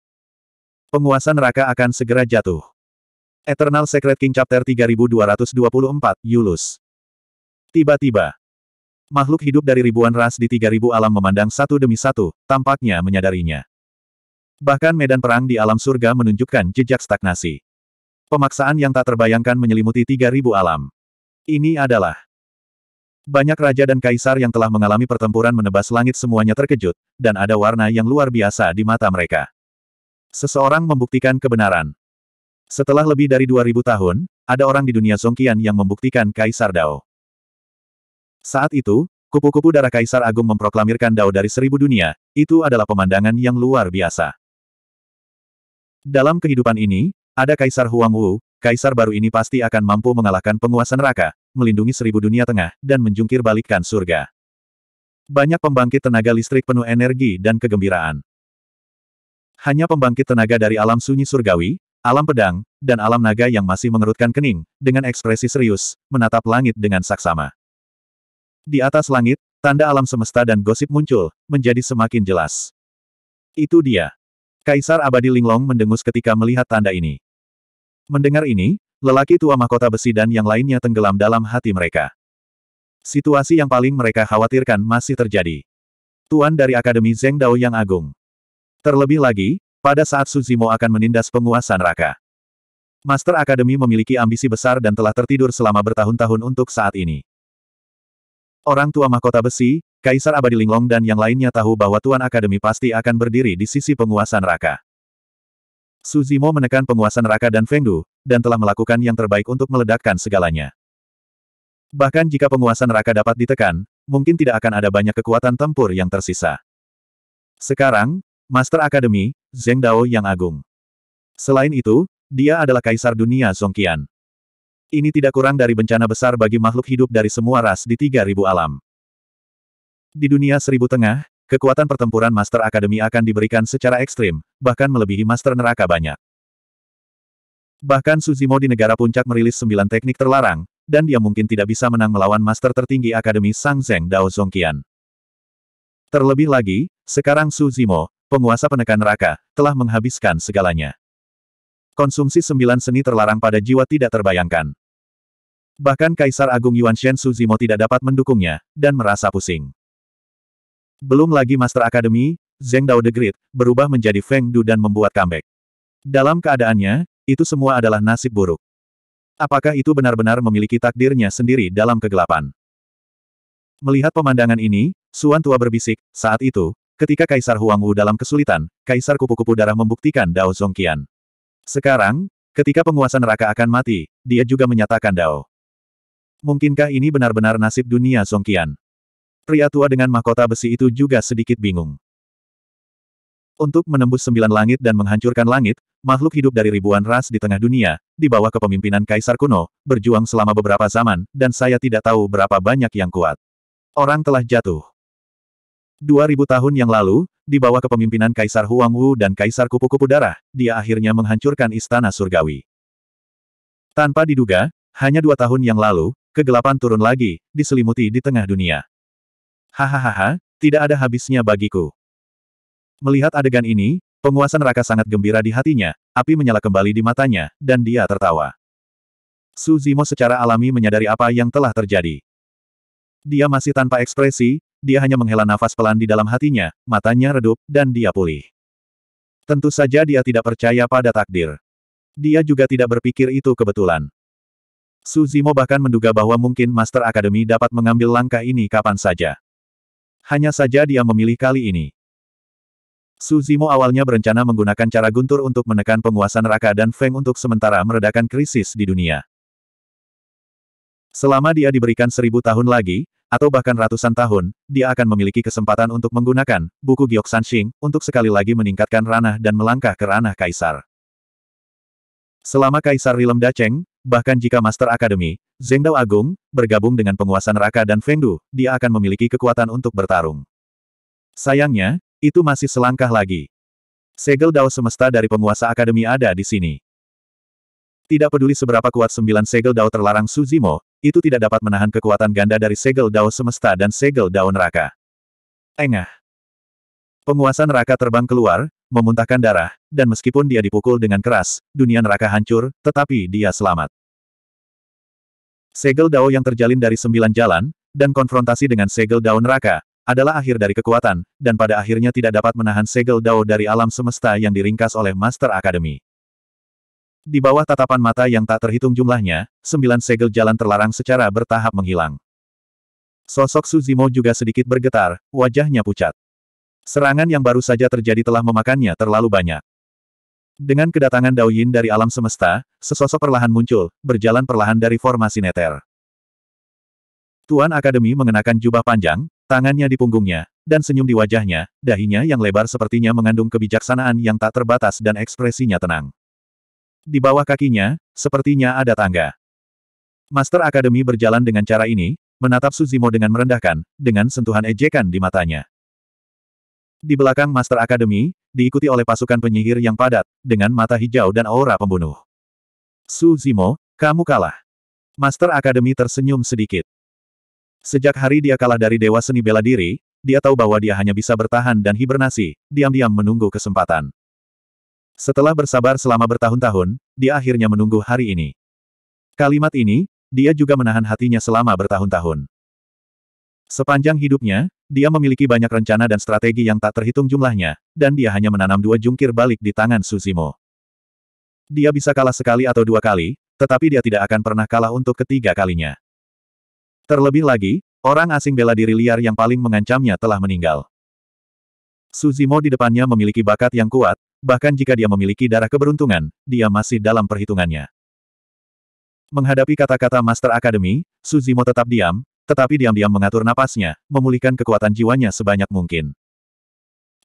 Penguasa neraka akan segera jatuh. Eternal Secret King Chapter 3224, Yulus. Tiba-tiba, Makhluk hidup dari ribuan ras di 3000 alam memandang satu demi satu, tampaknya menyadarinya. Bahkan medan perang di alam surga menunjukkan jejak stagnasi. Pemaksaan yang tak terbayangkan menyelimuti 3000 alam. Ini adalah banyak raja dan kaisar yang telah mengalami pertempuran menebas langit semuanya terkejut, dan ada warna yang luar biasa di mata mereka. Seseorang membuktikan kebenaran. Setelah lebih dari 2000 tahun, ada orang di dunia Songkian yang membuktikan Kaisar Dao. Saat itu, kupu-kupu darah Kaisar Agung memproklamirkan Dao dari seribu dunia, itu adalah pemandangan yang luar biasa. Dalam kehidupan ini, ada Kaisar Huang Wu, Kaisar baru ini pasti akan mampu mengalahkan penguasa neraka, melindungi seribu dunia tengah, dan menjungkir balikkan surga. Banyak pembangkit tenaga listrik penuh energi dan kegembiraan. Hanya pembangkit tenaga dari alam sunyi surgawi, alam pedang, dan alam naga yang masih mengerutkan kening, dengan ekspresi serius, menatap langit dengan saksama. Di atas langit, tanda alam semesta dan gosip muncul, menjadi semakin jelas. Itu dia. Kaisar Abadi Linglong mendengus ketika melihat tanda ini. Mendengar ini, lelaki tua mahkota besi dan yang lainnya tenggelam dalam hati mereka. Situasi yang paling mereka khawatirkan masih terjadi. Tuan dari Akademi Zheng Dao yang agung. Terlebih lagi, pada saat Suzimo akan menindas penguasa neraka. Master Akademi memiliki ambisi besar dan telah tertidur selama bertahun-tahun untuk saat ini. Orang tua mahkota besi, Kaisar Abadi Linglong dan yang lainnya tahu bahwa Tuan Akademi pasti akan berdiri di sisi penguasa neraka. Suzimo menekan penguasa neraka dan Fengdu, dan telah melakukan yang terbaik untuk meledakkan segalanya. Bahkan jika penguasa neraka dapat ditekan, mungkin tidak akan ada banyak kekuatan tempur yang tersisa. Sekarang, Master Akademi, Zheng Dao yang agung. Selain itu, dia adalah kaisar dunia Zongqian. Ini tidak kurang dari bencana besar bagi makhluk hidup dari semua ras di 3000 alam. Di dunia seribu tengah, kekuatan pertempuran Master Akademi akan diberikan secara ekstrim, bahkan melebihi Master Neraka banyak. Bahkan Suzimo di negara puncak merilis sembilan teknik terlarang, dan dia mungkin tidak bisa menang melawan Master tertinggi Akademi Sang Zeng Dao Zongqian. Terlebih lagi, sekarang Suzimo, penguasa penekan neraka, telah menghabiskan segalanya. Konsumsi sembilan seni terlarang pada jiwa tidak terbayangkan. Bahkan Kaisar Agung Yuan Shen Suzimo tidak dapat mendukungnya, dan merasa pusing. Belum lagi Master Akademi, Zeng Dao the Great, berubah menjadi Feng Du dan membuat comeback. Dalam keadaannya, itu semua adalah nasib buruk. Apakah itu benar-benar memiliki takdirnya sendiri dalam kegelapan? Melihat pemandangan ini, Suan Tua berbisik, saat itu, ketika Kaisar Huang Wu dalam kesulitan, Kaisar Kupu-Kupu Darah membuktikan Dao Zongqian. Sekarang, ketika penguasa neraka akan mati, dia juga menyatakan Dao. Mungkinkah ini benar-benar nasib dunia Zongqian? Pria tua dengan mahkota besi itu juga sedikit bingung. Untuk menembus sembilan langit dan menghancurkan langit, makhluk hidup dari ribuan ras di tengah dunia, di bawah kepemimpinan Kaisar kuno, berjuang selama beberapa zaman, dan saya tidak tahu berapa banyak yang kuat. Orang telah jatuh. 2000 tahun yang lalu, di bawah kepemimpinan Kaisar Huang Wu dan Kaisar Kupu-Kupu Darah, dia akhirnya menghancurkan Istana Surgawi. Tanpa diduga, hanya dua tahun yang lalu, kegelapan turun lagi, diselimuti di tengah dunia. Hahaha, tidak ada habisnya bagiku. Melihat adegan ini, penguasa neraka sangat gembira di hatinya, api menyala kembali di matanya, dan dia tertawa. Su Zimo secara alami menyadari apa yang telah terjadi. Dia masih tanpa ekspresi, dia hanya menghela nafas pelan di dalam hatinya, matanya redup, dan dia pulih. Tentu saja dia tidak percaya pada takdir. Dia juga tidak berpikir itu kebetulan. Su Zimo bahkan menduga bahwa mungkin Master Academy dapat mengambil langkah ini kapan saja hanya saja dia memilih kali ini. Suzimo awalnya berencana menggunakan cara guntur untuk menekan penguasa neraka dan Feng untuk sementara meredakan krisis di dunia. Selama dia diberikan seribu tahun lagi, atau bahkan ratusan tahun, dia akan memiliki kesempatan untuk menggunakan buku Giok Sanxing untuk sekali lagi meningkatkan ranah dan melangkah ke ranah kaisar. Selama Kaisar Rilem Daceng, bahkan jika Master Akademi Zengdao Agung, bergabung dengan penguasa neraka dan Fengdu, dia akan memiliki kekuatan untuk bertarung. Sayangnya, itu masih selangkah lagi. Segel Dao semesta dari penguasa Akademi ada di sini. Tidak peduli seberapa kuat sembilan segel Dao terlarang Suzimo, itu tidak dapat menahan kekuatan ganda dari segel Dao semesta dan segel Dao neraka. Engah. Penguasa neraka terbang keluar, memuntahkan darah, dan meskipun dia dipukul dengan keras, dunia neraka hancur, tetapi dia selamat. Segel Dao yang terjalin dari sembilan jalan, dan konfrontasi dengan segel Dao neraka, adalah akhir dari kekuatan, dan pada akhirnya tidak dapat menahan segel Dao dari alam semesta yang diringkas oleh Master Academy. Di bawah tatapan mata yang tak terhitung jumlahnya, sembilan segel jalan terlarang secara bertahap menghilang. Sosok Suzimo juga sedikit bergetar, wajahnya pucat. Serangan yang baru saja terjadi telah memakannya terlalu banyak. Dengan kedatangan Dao Yin dari alam semesta, sesosok perlahan muncul, berjalan perlahan dari formasi neter. Tuan Akademi mengenakan jubah panjang, tangannya di punggungnya, dan senyum di wajahnya, dahinya yang lebar sepertinya mengandung kebijaksanaan yang tak terbatas dan ekspresinya tenang. Di bawah kakinya, sepertinya ada tangga. Master Akademi berjalan dengan cara ini, menatap Suzimo dengan merendahkan, dengan sentuhan ejekan di matanya. Di belakang Master Academy, diikuti oleh pasukan penyihir yang padat, dengan mata hijau dan aura pembunuh. Su Zimo, kamu kalah. Master Academy tersenyum sedikit. Sejak hari dia kalah dari Dewa Seni Bela Diri, dia tahu bahwa dia hanya bisa bertahan dan hibernasi, diam-diam menunggu kesempatan. Setelah bersabar selama bertahun-tahun, dia akhirnya menunggu hari ini. Kalimat ini, dia juga menahan hatinya selama bertahun-tahun. Sepanjang hidupnya, dia memiliki banyak rencana dan strategi yang tak terhitung jumlahnya, dan dia hanya menanam dua jungkir balik di tangan Suzimo. Dia bisa kalah sekali atau dua kali, tetapi dia tidak akan pernah kalah untuk ketiga kalinya. Terlebih lagi, orang asing bela diri liar yang paling mengancamnya telah meninggal. Suzimo di depannya memiliki bakat yang kuat, bahkan jika dia memiliki darah keberuntungan, dia masih dalam perhitungannya. Menghadapi kata-kata Master Academy, Suzimo tetap diam, tetapi diam-diam mengatur napasnya, memulihkan kekuatan jiwanya sebanyak mungkin.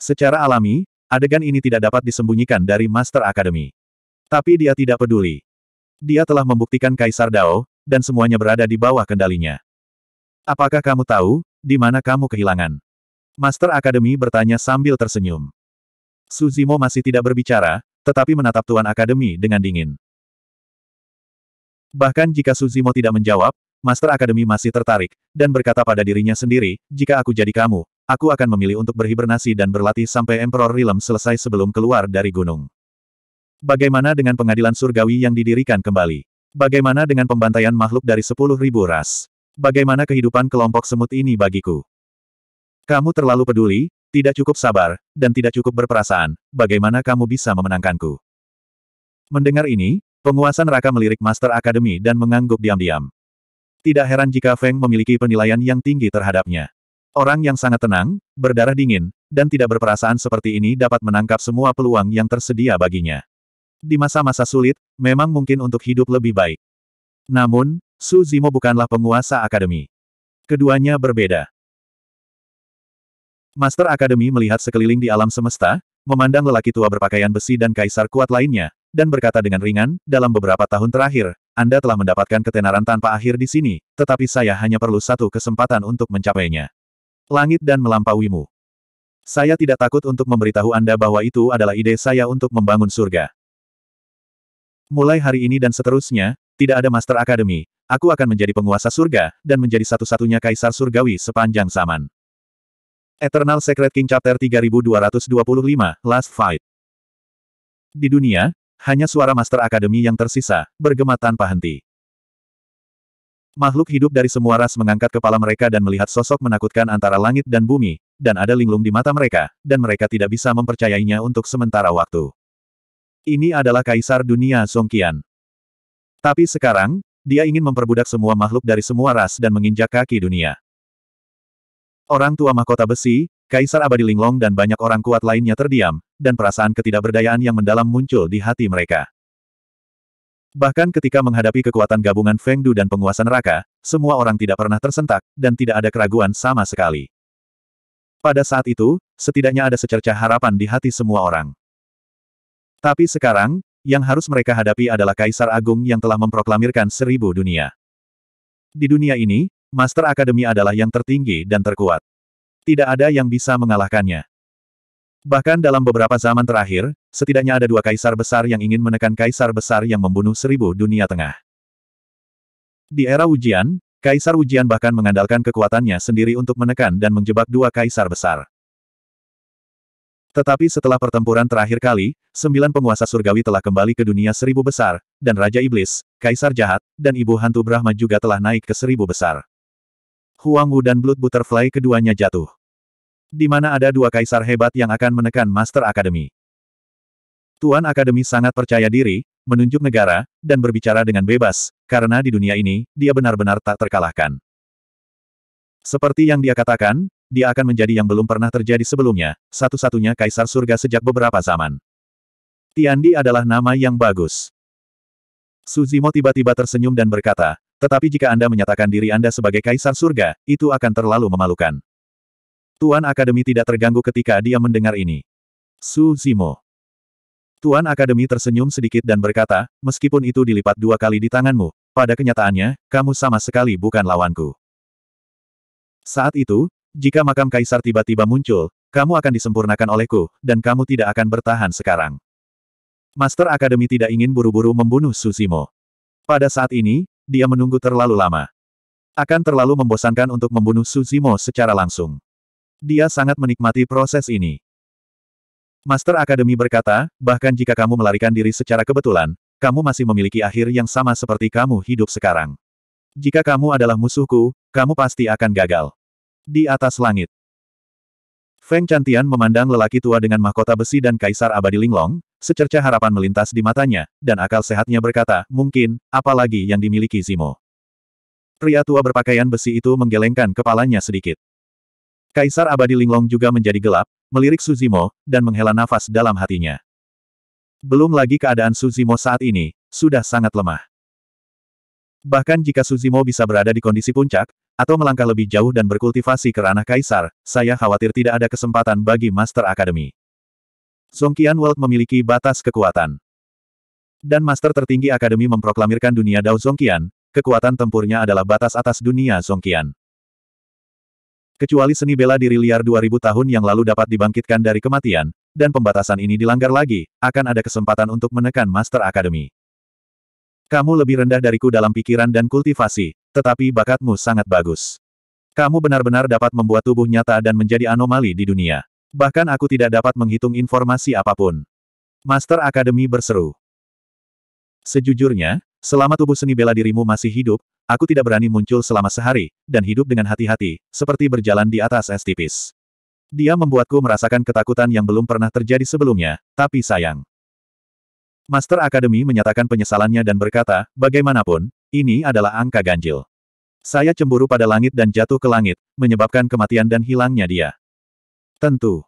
Secara alami, adegan ini tidak dapat disembunyikan dari Master Academy. Tapi dia tidak peduli. Dia telah membuktikan Kaisar Dao, dan semuanya berada di bawah kendalinya. Apakah kamu tahu, di mana kamu kehilangan? Master Academy bertanya sambil tersenyum. Suzimo masih tidak berbicara, tetapi menatap Tuan Akademi dengan dingin. Bahkan jika Suzimo tidak menjawab, Master Akademi masih tertarik, dan berkata pada dirinya sendiri, jika aku jadi kamu, aku akan memilih untuk berhibernasi dan berlatih sampai Emperor Realm selesai sebelum keluar dari gunung. Bagaimana dengan pengadilan surgawi yang didirikan kembali? Bagaimana dengan pembantaian makhluk dari sepuluh ribu ras? Bagaimana kehidupan kelompok semut ini bagiku? Kamu terlalu peduli, tidak cukup sabar, dan tidak cukup berperasaan, bagaimana kamu bisa memenangkanku? Mendengar ini, penguasa neraka melirik Master Akademi dan mengangguk diam-diam. Tidak heran jika Feng memiliki penilaian yang tinggi terhadapnya. Orang yang sangat tenang, berdarah dingin, dan tidak berperasaan seperti ini dapat menangkap semua peluang yang tersedia baginya. Di masa-masa sulit, memang mungkin untuk hidup lebih baik. Namun, Su Zimo bukanlah penguasa akademi. Keduanya berbeda. Master Akademi melihat sekeliling di alam semesta, memandang lelaki tua berpakaian besi dan kaisar kuat lainnya, dan berkata dengan ringan, dalam beberapa tahun terakhir, anda telah mendapatkan ketenaran tanpa akhir di sini, tetapi saya hanya perlu satu kesempatan untuk mencapainya. Langit dan melampauimu. Saya tidak takut untuk memberitahu Anda bahwa itu adalah ide saya untuk membangun surga. Mulai hari ini dan seterusnya, tidak ada Master Academy, aku akan menjadi penguasa surga, dan menjadi satu-satunya kaisar surgawi sepanjang zaman. Eternal Secret King Chapter 3225, Last Fight Di dunia, hanya suara Master Akademi yang tersisa, bergema tanpa henti. Makhluk hidup dari semua ras mengangkat kepala mereka dan melihat sosok menakutkan antara langit dan bumi, dan ada linglung di mata mereka, dan mereka tidak bisa mempercayainya untuk sementara waktu. Ini adalah Kaisar Dunia Songkian. Tapi sekarang, dia ingin memperbudak semua makhluk dari semua ras dan menginjak kaki dunia. Orang tua mahkota besi, Kaisar Abadi Linglong dan banyak orang kuat lainnya terdiam, dan perasaan ketidakberdayaan yang mendalam muncul di hati mereka. Bahkan ketika menghadapi kekuatan gabungan Fengdu dan penguasa neraka, semua orang tidak pernah tersentak, dan tidak ada keraguan sama sekali. Pada saat itu, setidaknya ada secercah harapan di hati semua orang. Tapi sekarang, yang harus mereka hadapi adalah Kaisar Agung yang telah memproklamirkan seribu dunia. Di dunia ini, Master Akademi adalah yang tertinggi dan terkuat. Tidak ada yang bisa mengalahkannya. Bahkan dalam beberapa zaman terakhir, setidaknya ada dua kaisar besar yang ingin menekan kaisar besar yang membunuh seribu dunia tengah. Di era ujian, kaisar ujian bahkan mengandalkan kekuatannya sendiri untuk menekan dan menjebak dua kaisar besar. Tetapi setelah pertempuran terakhir kali, sembilan penguasa surgawi telah kembali ke dunia seribu besar, dan Raja Iblis, Kaisar Jahat, dan Ibu Hantu Brahma juga telah naik ke seribu besar. Huang Wu dan Blood Butterfly keduanya jatuh. Di mana ada dua kaisar hebat yang akan menekan Master Academy. Tuan Akademi sangat percaya diri, menunjuk negara, dan berbicara dengan bebas, karena di dunia ini, dia benar-benar tak terkalahkan. Seperti yang dia katakan, dia akan menjadi yang belum pernah terjadi sebelumnya, satu-satunya kaisar surga sejak beberapa zaman. Tiandi adalah nama yang bagus. Suzimo tiba-tiba tersenyum dan berkata, tetapi jika Anda menyatakan diri Anda sebagai kaisar surga, itu akan terlalu memalukan. Tuan Akademi tidak terganggu ketika dia mendengar ini. Su Zimo. Tuan Akademi tersenyum sedikit dan berkata, meskipun itu dilipat dua kali di tanganmu, pada kenyataannya, kamu sama sekali bukan lawanku. Saat itu, jika makam kaisar tiba-tiba muncul, kamu akan disempurnakan olehku, dan kamu tidak akan bertahan sekarang. Master Akademi tidak ingin buru-buru membunuh Zimo. Pada saat ini, dia menunggu terlalu lama. Akan terlalu membosankan untuk membunuh Suzimo secara langsung. Dia sangat menikmati proses ini. Master Akademi berkata, bahkan jika kamu melarikan diri secara kebetulan, kamu masih memiliki akhir yang sama seperti kamu hidup sekarang. Jika kamu adalah musuhku, kamu pasti akan gagal. Di atas langit. Feng Cantian memandang lelaki tua dengan mahkota besi dan kaisar abadi linglong, Secerca harapan melintas di matanya, dan akal sehatnya berkata, mungkin, apalagi yang dimiliki Zimo. Pria tua berpakaian besi itu menggelengkan kepalanya sedikit. Kaisar abadi Linglong juga menjadi gelap, melirik Suzimo, dan menghela nafas dalam hatinya. Belum lagi keadaan Suzimo saat ini, sudah sangat lemah. Bahkan jika Suzimo bisa berada di kondisi puncak, atau melangkah lebih jauh dan berkultivasi ke ranah Kaisar, saya khawatir tidak ada kesempatan bagi Master Akademi. Songkian World memiliki batas kekuatan. Dan Master Tertinggi Akademi memproklamirkan dunia Dao Songkian, kekuatan tempurnya adalah batas atas dunia Songkian. Kecuali seni bela diri liar 2000 tahun yang lalu dapat dibangkitkan dari kematian, dan pembatasan ini dilanggar lagi, akan ada kesempatan untuk menekan Master Akademi. Kamu lebih rendah dariku dalam pikiran dan kultivasi, tetapi bakatmu sangat bagus. Kamu benar-benar dapat membuat tubuh nyata dan menjadi anomali di dunia. Bahkan aku tidak dapat menghitung informasi apapun. Master Akademi berseru. Sejujurnya, selama tubuh seni bela dirimu masih hidup, aku tidak berani muncul selama sehari, dan hidup dengan hati-hati, seperti berjalan di atas es tipis. Dia membuatku merasakan ketakutan yang belum pernah terjadi sebelumnya, tapi sayang. Master Akademi menyatakan penyesalannya dan berkata, bagaimanapun, ini adalah angka ganjil. Saya cemburu pada langit dan jatuh ke langit, menyebabkan kematian dan hilangnya dia. Tentu.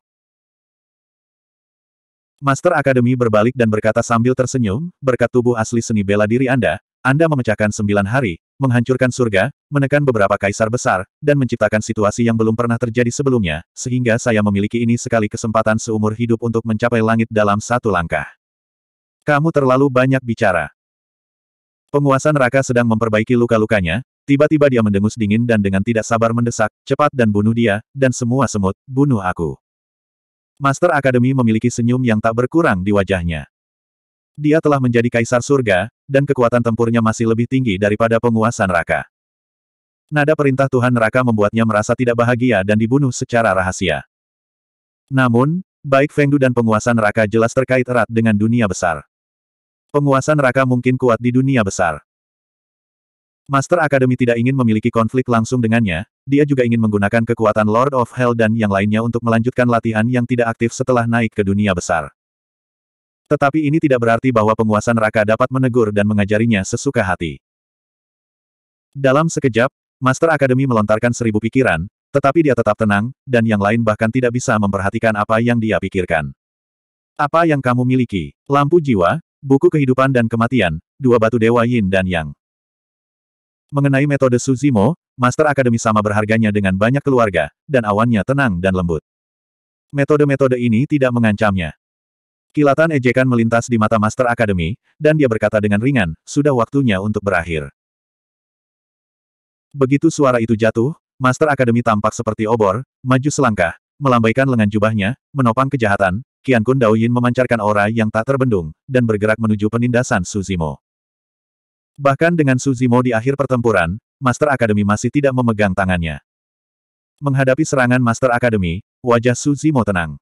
Master Akademi berbalik dan berkata sambil tersenyum, berkat tubuh asli seni bela diri Anda, Anda memecahkan sembilan hari, menghancurkan surga, menekan beberapa kaisar besar, dan menciptakan situasi yang belum pernah terjadi sebelumnya, sehingga saya memiliki ini sekali kesempatan seumur hidup untuk mencapai langit dalam satu langkah. Kamu terlalu banyak bicara. Penguasa neraka sedang memperbaiki luka-lukanya, tiba-tiba dia mendengus dingin dan dengan tidak sabar mendesak, cepat dan bunuh dia, dan semua semut, bunuh aku. Master Akademi memiliki senyum yang tak berkurang di wajahnya. Dia telah menjadi kaisar surga, dan kekuatan tempurnya masih lebih tinggi daripada penguasa neraka. Nada perintah Tuhan neraka membuatnya merasa tidak bahagia dan dibunuh secara rahasia. Namun, baik Fengdu dan penguasa neraka jelas terkait erat dengan dunia besar. Penguasa neraka mungkin kuat di dunia besar. Master Akademi tidak ingin memiliki konflik langsung dengannya, dia juga ingin menggunakan kekuatan Lord of Hell dan yang lainnya untuk melanjutkan latihan yang tidak aktif setelah naik ke dunia besar. Tetapi ini tidak berarti bahwa penguasa neraka dapat menegur dan mengajarinya sesuka hati. Dalam sekejap, Master Akademi melontarkan seribu pikiran, tetapi dia tetap tenang, dan yang lain bahkan tidak bisa memperhatikan apa yang dia pikirkan. Apa yang kamu miliki? Lampu jiwa, Buku Kehidupan dan Kematian, Dua Batu Dewa Yin dan Yang. Mengenai metode Suzimo, Master Akademi sama berharganya dengan banyak keluarga, dan awannya tenang dan lembut. Metode-metode ini tidak mengancamnya. Kilatan ejekan melintas di mata Master Akademi, dan dia berkata dengan ringan, sudah waktunya untuk berakhir. Begitu suara itu jatuh, Master Akademi tampak seperti obor, maju selangkah, melambaikan lengan jubahnya, menopang kejahatan, Qian Kun Daoyin memancarkan aura yang tak terbendung, dan bergerak menuju penindasan Suzimo. Bahkan dengan Suzimo di akhir pertempuran, Master Akademi masih tidak memegang tangannya. Menghadapi serangan Master Akademi, wajah Suzimo tenang.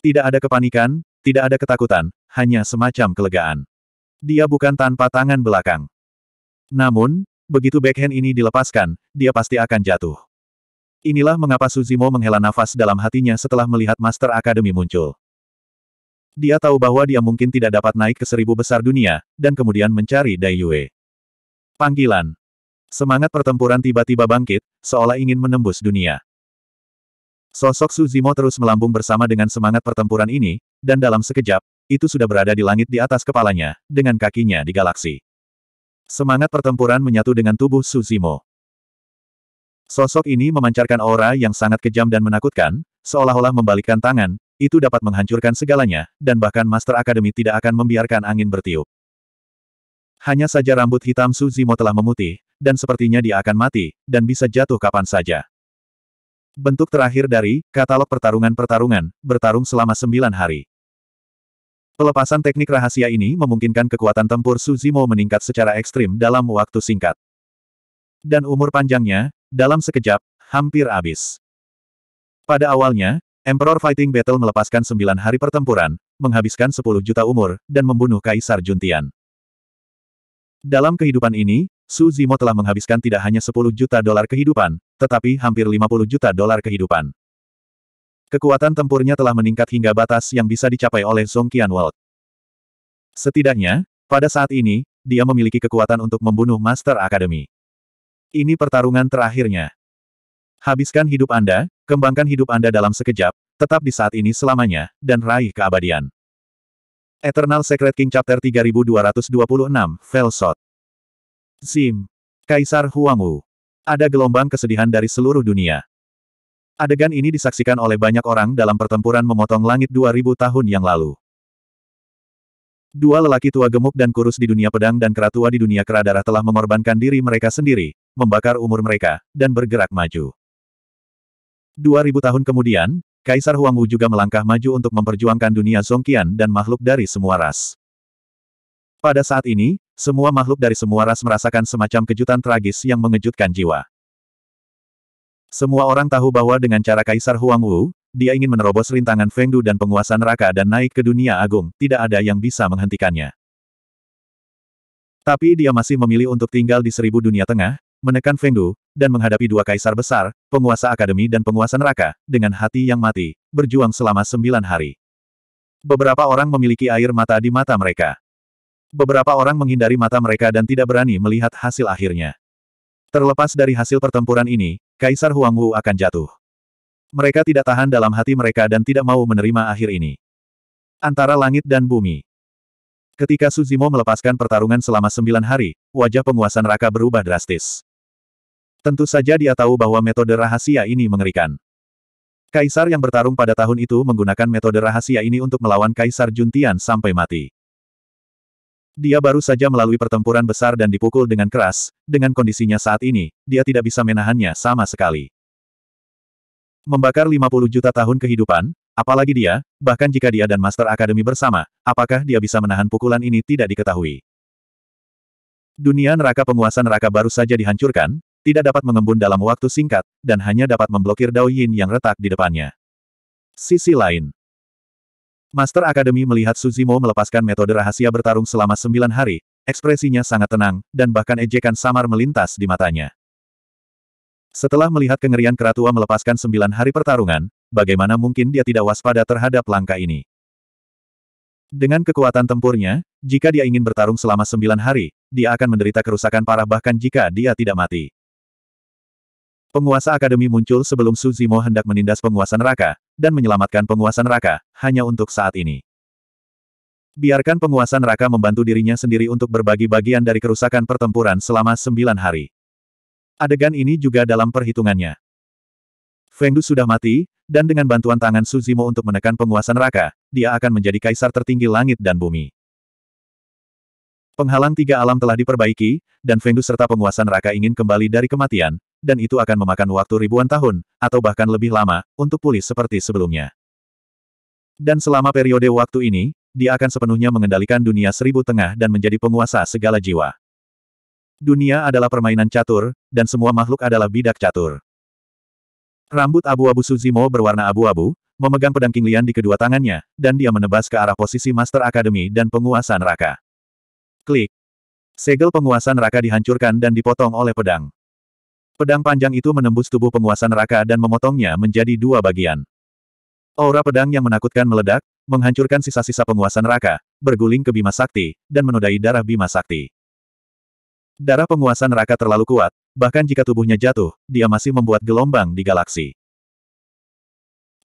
Tidak ada kepanikan, tidak ada ketakutan, hanya semacam kelegaan. Dia bukan tanpa tangan belakang. Namun, begitu backhand ini dilepaskan, dia pasti akan jatuh. Inilah mengapa Suzimo menghela nafas dalam hatinya setelah melihat Master Akademi muncul. Dia tahu bahwa dia mungkin tidak dapat naik ke seribu besar dunia, dan kemudian mencari Dai Yue. Panggilan. Semangat pertempuran tiba-tiba bangkit, seolah ingin menembus dunia. Sosok Suzimo terus melambung bersama dengan semangat pertempuran ini, dan dalam sekejap, itu sudah berada di langit di atas kepalanya, dengan kakinya di galaksi. Semangat pertempuran menyatu dengan tubuh Suzimo. Sosok ini memancarkan aura yang sangat kejam dan menakutkan, seolah-olah membalikkan tangan, itu dapat menghancurkan segalanya, dan bahkan Master Akademi tidak akan membiarkan angin bertiup. Hanya saja rambut hitam Suzimo telah memutih, dan sepertinya dia akan mati, dan bisa jatuh kapan saja. Bentuk terakhir dari katalog pertarungan-pertarungan, bertarung selama sembilan hari. Pelepasan teknik rahasia ini memungkinkan kekuatan tempur Suzimo meningkat secara ekstrim dalam waktu singkat. Dan umur panjangnya, dalam sekejap, hampir habis. Pada awalnya, Emperor Fighting Battle melepaskan sembilan hari pertempuran, menghabiskan sepuluh juta umur, dan membunuh Kaisar Juntian. Dalam kehidupan ini, Su Zimo telah menghabiskan tidak hanya sepuluh juta dolar kehidupan, tetapi hampir lima puluh juta dolar kehidupan. Kekuatan tempurnya telah meningkat hingga batas yang bisa dicapai oleh Song Qianwald. Setidaknya, pada saat ini, dia memiliki kekuatan untuk membunuh Master Academy. Ini pertarungan terakhirnya. Habiskan hidup Anda, Kembangkan hidup Anda dalam sekejap, tetap di saat ini selamanya, dan raih keabadian. Eternal Secret King Chapter 3226, Felsot. Zim. Kaisar Huangwu. Ada gelombang kesedihan dari seluruh dunia. Adegan ini disaksikan oleh banyak orang dalam pertempuran memotong langit 2000 tahun yang lalu. Dua lelaki tua gemuk dan kurus di dunia pedang dan keratua di dunia keradarah telah mengorbankan diri mereka sendiri, membakar umur mereka, dan bergerak maju. 2000 tahun kemudian, Kaisar Huangwu juga melangkah maju untuk memperjuangkan dunia Zongqian dan makhluk dari semua ras. Pada saat ini, semua makhluk dari semua ras merasakan semacam kejutan tragis yang mengejutkan jiwa. Semua orang tahu bahwa dengan cara Kaisar Huangwu, dia ingin menerobos rintangan Fengdu dan penguasa neraka dan naik ke dunia agung, tidak ada yang bisa menghentikannya. Tapi dia masih memilih untuk tinggal di seribu dunia tengah, menekan Fengdu, dan menghadapi dua kaisar besar, penguasa akademi dan penguasa neraka, dengan hati yang mati, berjuang selama sembilan hari. Beberapa orang memiliki air mata di mata mereka. Beberapa orang menghindari mata mereka dan tidak berani melihat hasil akhirnya. Terlepas dari hasil pertempuran ini, Kaisar Huang Wu akan jatuh. Mereka tidak tahan dalam hati mereka dan tidak mau menerima akhir ini. Antara langit dan bumi. Ketika Suzimo melepaskan pertarungan selama sembilan hari, wajah penguasa neraka berubah drastis. Tentu saja dia tahu bahwa metode rahasia ini mengerikan. Kaisar yang bertarung pada tahun itu menggunakan metode rahasia ini untuk melawan Kaisar Juntian sampai mati. Dia baru saja melalui pertempuran besar dan dipukul dengan keras, dengan kondisinya saat ini, dia tidak bisa menahannya sama sekali. Membakar 50 juta tahun kehidupan, apalagi dia, bahkan jika dia dan Master Akademi bersama, apakah dia bisa menahan pukulan ini tidak diketahui. Dunia neraka penguasa neraka baru saja dihancurkan, tidak dapat mengembun dalam waktu singkat, dan hanya dapat memblokir Dao Yin yang retak di depannya. Sisi lain Master Akademi melihat Suzimo melepaskan metode rahasia bertarung selama sembilan hari, ekspresinya sangat tenang, dan bahkan ejekan samar melintas di matanya. Setelah melihat kengerian Keratua melepaskan sembilan hari pertarungan, bagaimana mungkin dia tidak waspada terhadap langkah ini? Dengan kekuatan tempurnya, jika dia ingin bertarung selama sembilan hari, dia akan menderita kerusakan parah bahkan jika dia tidak mati. Penguasa Akademi muncul sebelum Suzimo hendak menindas penguasa neraka, dan menyelamatkan penguasa neraka, hanya untuk saat ini. Biarkan penguasa neraka membantu dirinya sendiri untuk berbagi bagian dari kerusakan pertempuran selama sembilan hari. Adegan ini juga dalam perhitungannya. Fengdu sudah mati, dan dengan bantuan tangan Suzimo untuk menekan penguasa neraka, dia akan menjadi kaisar tertinggi langit dan bumi. Penghalang tiga alam telah diperbaiki, dan Fengdu serta penguasa neraka ingin kembali dari kematian, dan itu akan memakan waktu ribuan tahun, atau bahkan lebih lama, untuk pulih seperti sebelumnya. Dan selama periode waktu ini, dia akan sepenuhnya mengendalikan dunia seribu tengah dan menjadi penguasa segala jiwa. Dunia adalah permainan catur, dan semua makhluk adalah bidak catur. Rambut abu-abu Suzimo berwarna abu-abu, memegang pedang King di kedua tangannya, dan dia menebas ke arah posisi Master Akademi dan penguasa neraka. Klik. Segel penguasa neraka dihancurkan dan dipotong oleh pedang. Pedang panjang itu menembus tubuh penguasa neraka dan memotongnya menjadi dua bagian. Aura pedang yang menakutkan meledak, menghancurkan sisa-sisa penguasa neraka, berguling ke Bima Sakti, dan menodai darah Bima Sakti. Darah penguasa neraka terlalu kuat, bahkan jika tubuhnya jatuh, dia masih membuat gelombang di galaksi.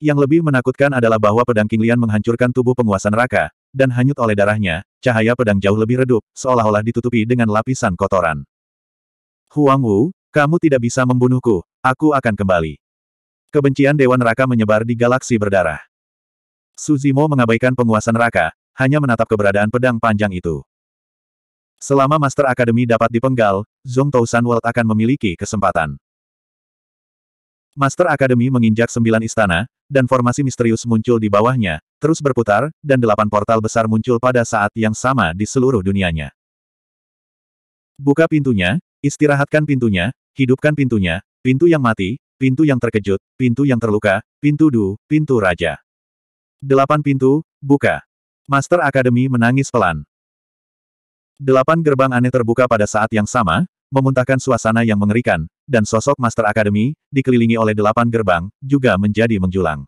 Yang lebih menakutkan adalah bahwa pedang Kinglian menghancurkan tubuh penguasa neraka, dan hanyut oleh darahnya, cahaya pedang jauh lebih redup, seolah-olah ditutupi dengan lapisan kotoran. Huang Wu, kamu tidak bisa membunuhku, aku akan kembali. Kebencian Dewa Neraka menyebar di galaksi berdarah. Suzimo mengabaikan penguasa neraka, hanya menatap keberadaan pedang panjang itu. Selama Master Akademi dapat dipenggal, Zhong Tousan World akan memiliki kesempatan. Master Akademi menginjak sembilan istana, dan formasi misterius muncul di bawahnya, terus berputar, dan delapan portal besar muncul pada saat yang sama di seluruh dunianya. Buka pintunya, istirahatkan pintunya, hidupkan pintunya, pintu yang mati, pintu yang terkejut, pintu yang terluka, pintu du, pintu raja. Delapan pintu, buka. Master Akademi menangis pelan. Delapan gerbang aneh terbuka pada saat yang sama, memuntahkan suasana yang mengerikan, dan sosok Master Academy, dikelilingi oleh delapan gerbang, juga menjadi menjulang.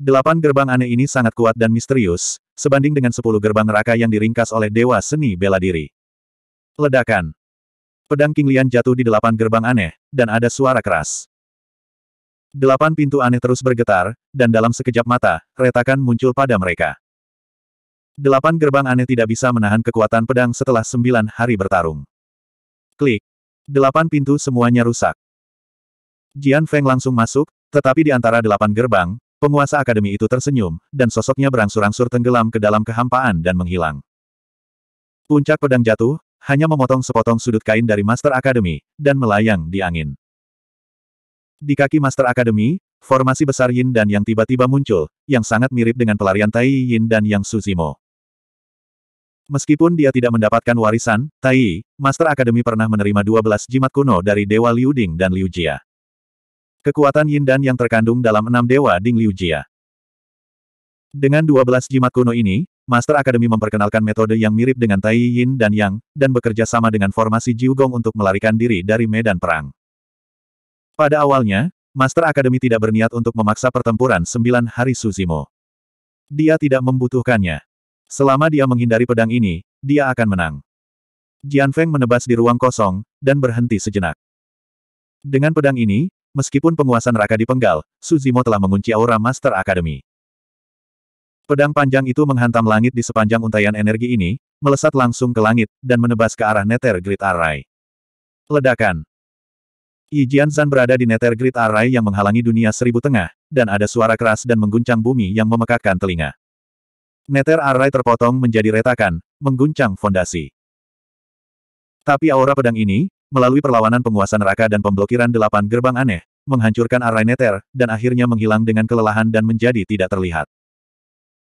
Delapan gerbang aneh ini sangat kuat dan misterius, sebanding dengan sepuluh gerbang neraka yang diringkas oleh Dewa Seni Bela Diri. Ledakan. Pedang King Lian jatuh di delapan gerbang aneh, dan ada suara keras. Delapan pintu aneh terus bergetar, dan dalam sekejap mata, retakan muncul pada mereka. Delapan gerbang aneh tidak bisa menahan kekuatan pedang setelah sembilan hari bertarung. Klik. Delapan pintu semuanya rusak. Jian Feng langsung masuk, tetapi di antara delapan gerbang, penguasa akademi itu tersenyum, dan sosoknya berangsur-angsur tenggelam ke dalam kehampaan dan menghilang. Puncak pedang jatuh, hanya memotong sepotong sudut kain dari Master Akademi, dan melayang di angin. Di kaki Master Akademi, formasi besar Yin dan yang tiba-tiba muncul, yang sangat mirip dengan pelarian Tai Yin dan Yang Suzimo. Meskipun dia tidak mendapatkan warisan, Tai, Master Akademi pernah menerima 12 jimat kuno dari Dewa Liu Ding dan Liu Jia. Kekuatan Yin Dan yang terkandung dalam enam Dewa Ding Liu Jia. Dengan 12 jimat kuno ini, Master Akademi memperkenalkan metode yang mirip dengan Tai Yin dan Yang, dan bekerja sama dengan formasi Jiugong untuk melarikan diri dari medan perang. Pada awalnya, Master Akademi tidak berniat untuk memaksa pertempuran sembilan hari Suzimo. Dia tidak membutuhkannya. Selama dia menghindari pedang ini, dia akan menang. Jian Feng menebas di ruang kosong, dan berhenti sejenak. Dengan pedang ini, meskipun penguasaan raka dipenggal, Suzimo telah mengunci aura Master Academy. Pedang panjang itu menghantam langit di sepanjang untaian energi ini, melesat langsung ke langit, dan menebas ke arah Nether Grid Array. Ledakan. Yi Jianzan berada di Nether Grid Array yang menghalangi dunia seribu tengah, dan ada suara keras dan mengguncang bumi yang memekakkan telinga. Neter Arai terpotong menjadi retakan, mengguncang fondasi. Tapi aura pedang ini, melalui perlawanan penguasa neraka dan pemblokiran delapan gerbang aneh, menghancurkan arai neter, dan akhirnya menghilang dengan kelelahan dan menjadi tidak terlihat.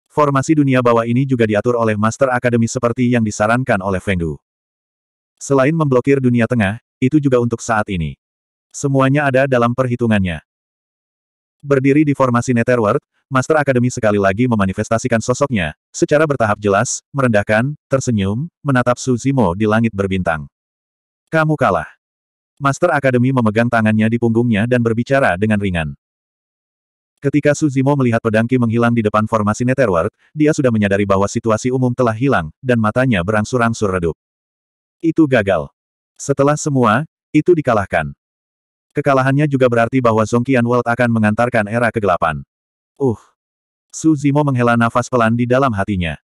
Formasi dunia bawah ini juga diatur oleh Master Akademi seperti yang disarankan oleh Feng Selain memblokir dunia tengah, itu juga untuk saat ini. Semuanya ada dalam perhitungannya. Berdiri di formasi Netherworld, Master Akademi sekali lagi memanifestasikan sosoknya, secara bertahap jelas, merendahkan, tersenyum, menatap Suzimo di langit berbintang. Kamu kalah. Master Akademi memegang tangannya di punggungnya dan berbicara dengan ringan. Ketika Suzimo melihat pedangki menghilang di depan formasi Netherworld, dia sudah menyadari bahwa situasi umum telah hilang, dan matanya berangsur-angsur redup. Itu gagal. Setelah semua, itu dikalahkan. Kekalahannya juga berarti bahwa Zongqian World akan mengantarkan era kegelapan. Uh! Su Zimo menghela nafas pelan di dalam hatinya.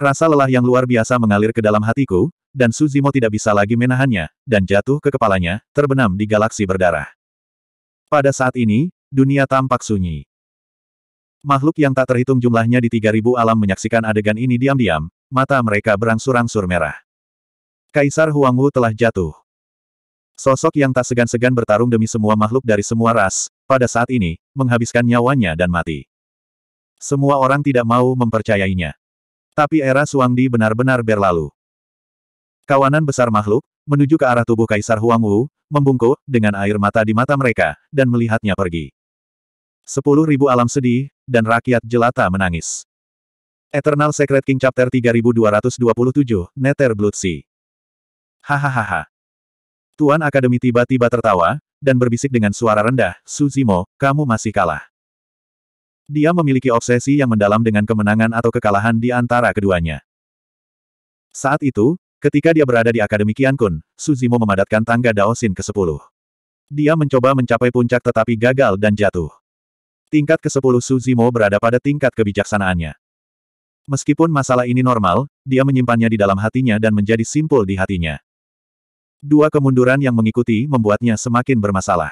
Rasa lelah yang luar biasa mengalir ke dalam hatiku, dan Su Zimo tidak bisa lagi menahannya, dan jatuh ke kepalanya, terbenam di galaksi berdarah. Pada saat ini, dunia tampak sunyi. Makhluk yang tak terhitung jumlahnya di 3000 alam menyaksikan adegan ini diam-diam, mata mereka berangsur-angsur merah. Kaisar Huangwu telah jatuh. Sosok yang tak segan-segan bertarung demi semua makhluk dari semua ras, pada saat ini, menghabiskan nyawanya dan mati. Semua orang tidak mau mempercayainya. Tapi era Suangdi benar-benar berlalu. Kawanan besar makhluk, menuju ke arah tubuh Kaisar Huang Wu, membungkuk, dengan air mata di mata mereka, dan melihatnya pergi. Sepuluh ribu alam sedih, dan rakyat jelata menangis. Eternal Secret King Chapter 3227, Nether Blood Sea. Hahaha. Tuan Akademi tiba-tiba tertawa, dan berbisik dengan suara rendah, Suzimo, kamu masih kalah. Dia memiliki obsesi yang mendalam dengan kemenangan atau kekalahan di antara keduanya. Saat itu, ketika dia berada di Akademi Kun, Suzimo memadatkan tangga Daosin ke-10. Dia mencoba mencapai puncak tetapi gagal dan jatuh. Tingkat ke-10 Suzimo berada pada tingkat kebijaksanaannya. Meskipun masalah ini normal, dia menyimpannya di dalam hatinya dan menjadi simpul di hatinya. Dua kemunduran yang mengikuti membuatnya semakin bermasalah.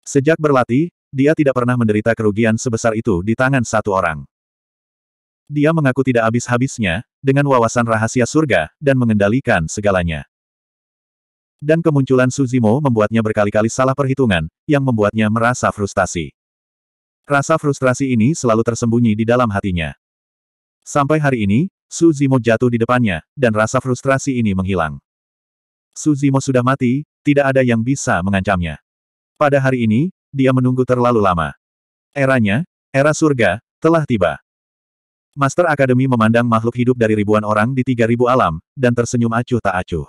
Sejak berlatih, dia tidak pernah menderita kerugian sebesar itu di tangan satu orang. Dia mengaku tidak habis-habisnya, dengan wawasan rahasia surga, dan mengendalikan segalanya. Dan kemunculan Suzimo membuatnya berkali-kali salah perhitungan, yang membuatnya merasa frustasi. Rasa frustrasi ini selalu tersembunyi di dalam hatinya. Sampai hari ini, Suzimo jatuh di depannya, dan rasa frustrasi ini menghilang. Suzimo sudah mati, tidak ada yang bisa mengancamnya. Pada hari ini, dia menunggu terlalu lama. Eranya, era surga, telah tiba. Master Akademi memandang makhluk hidup dari ribuan orang di tiga ribu alam, dan tersenyum acuh tak acuh.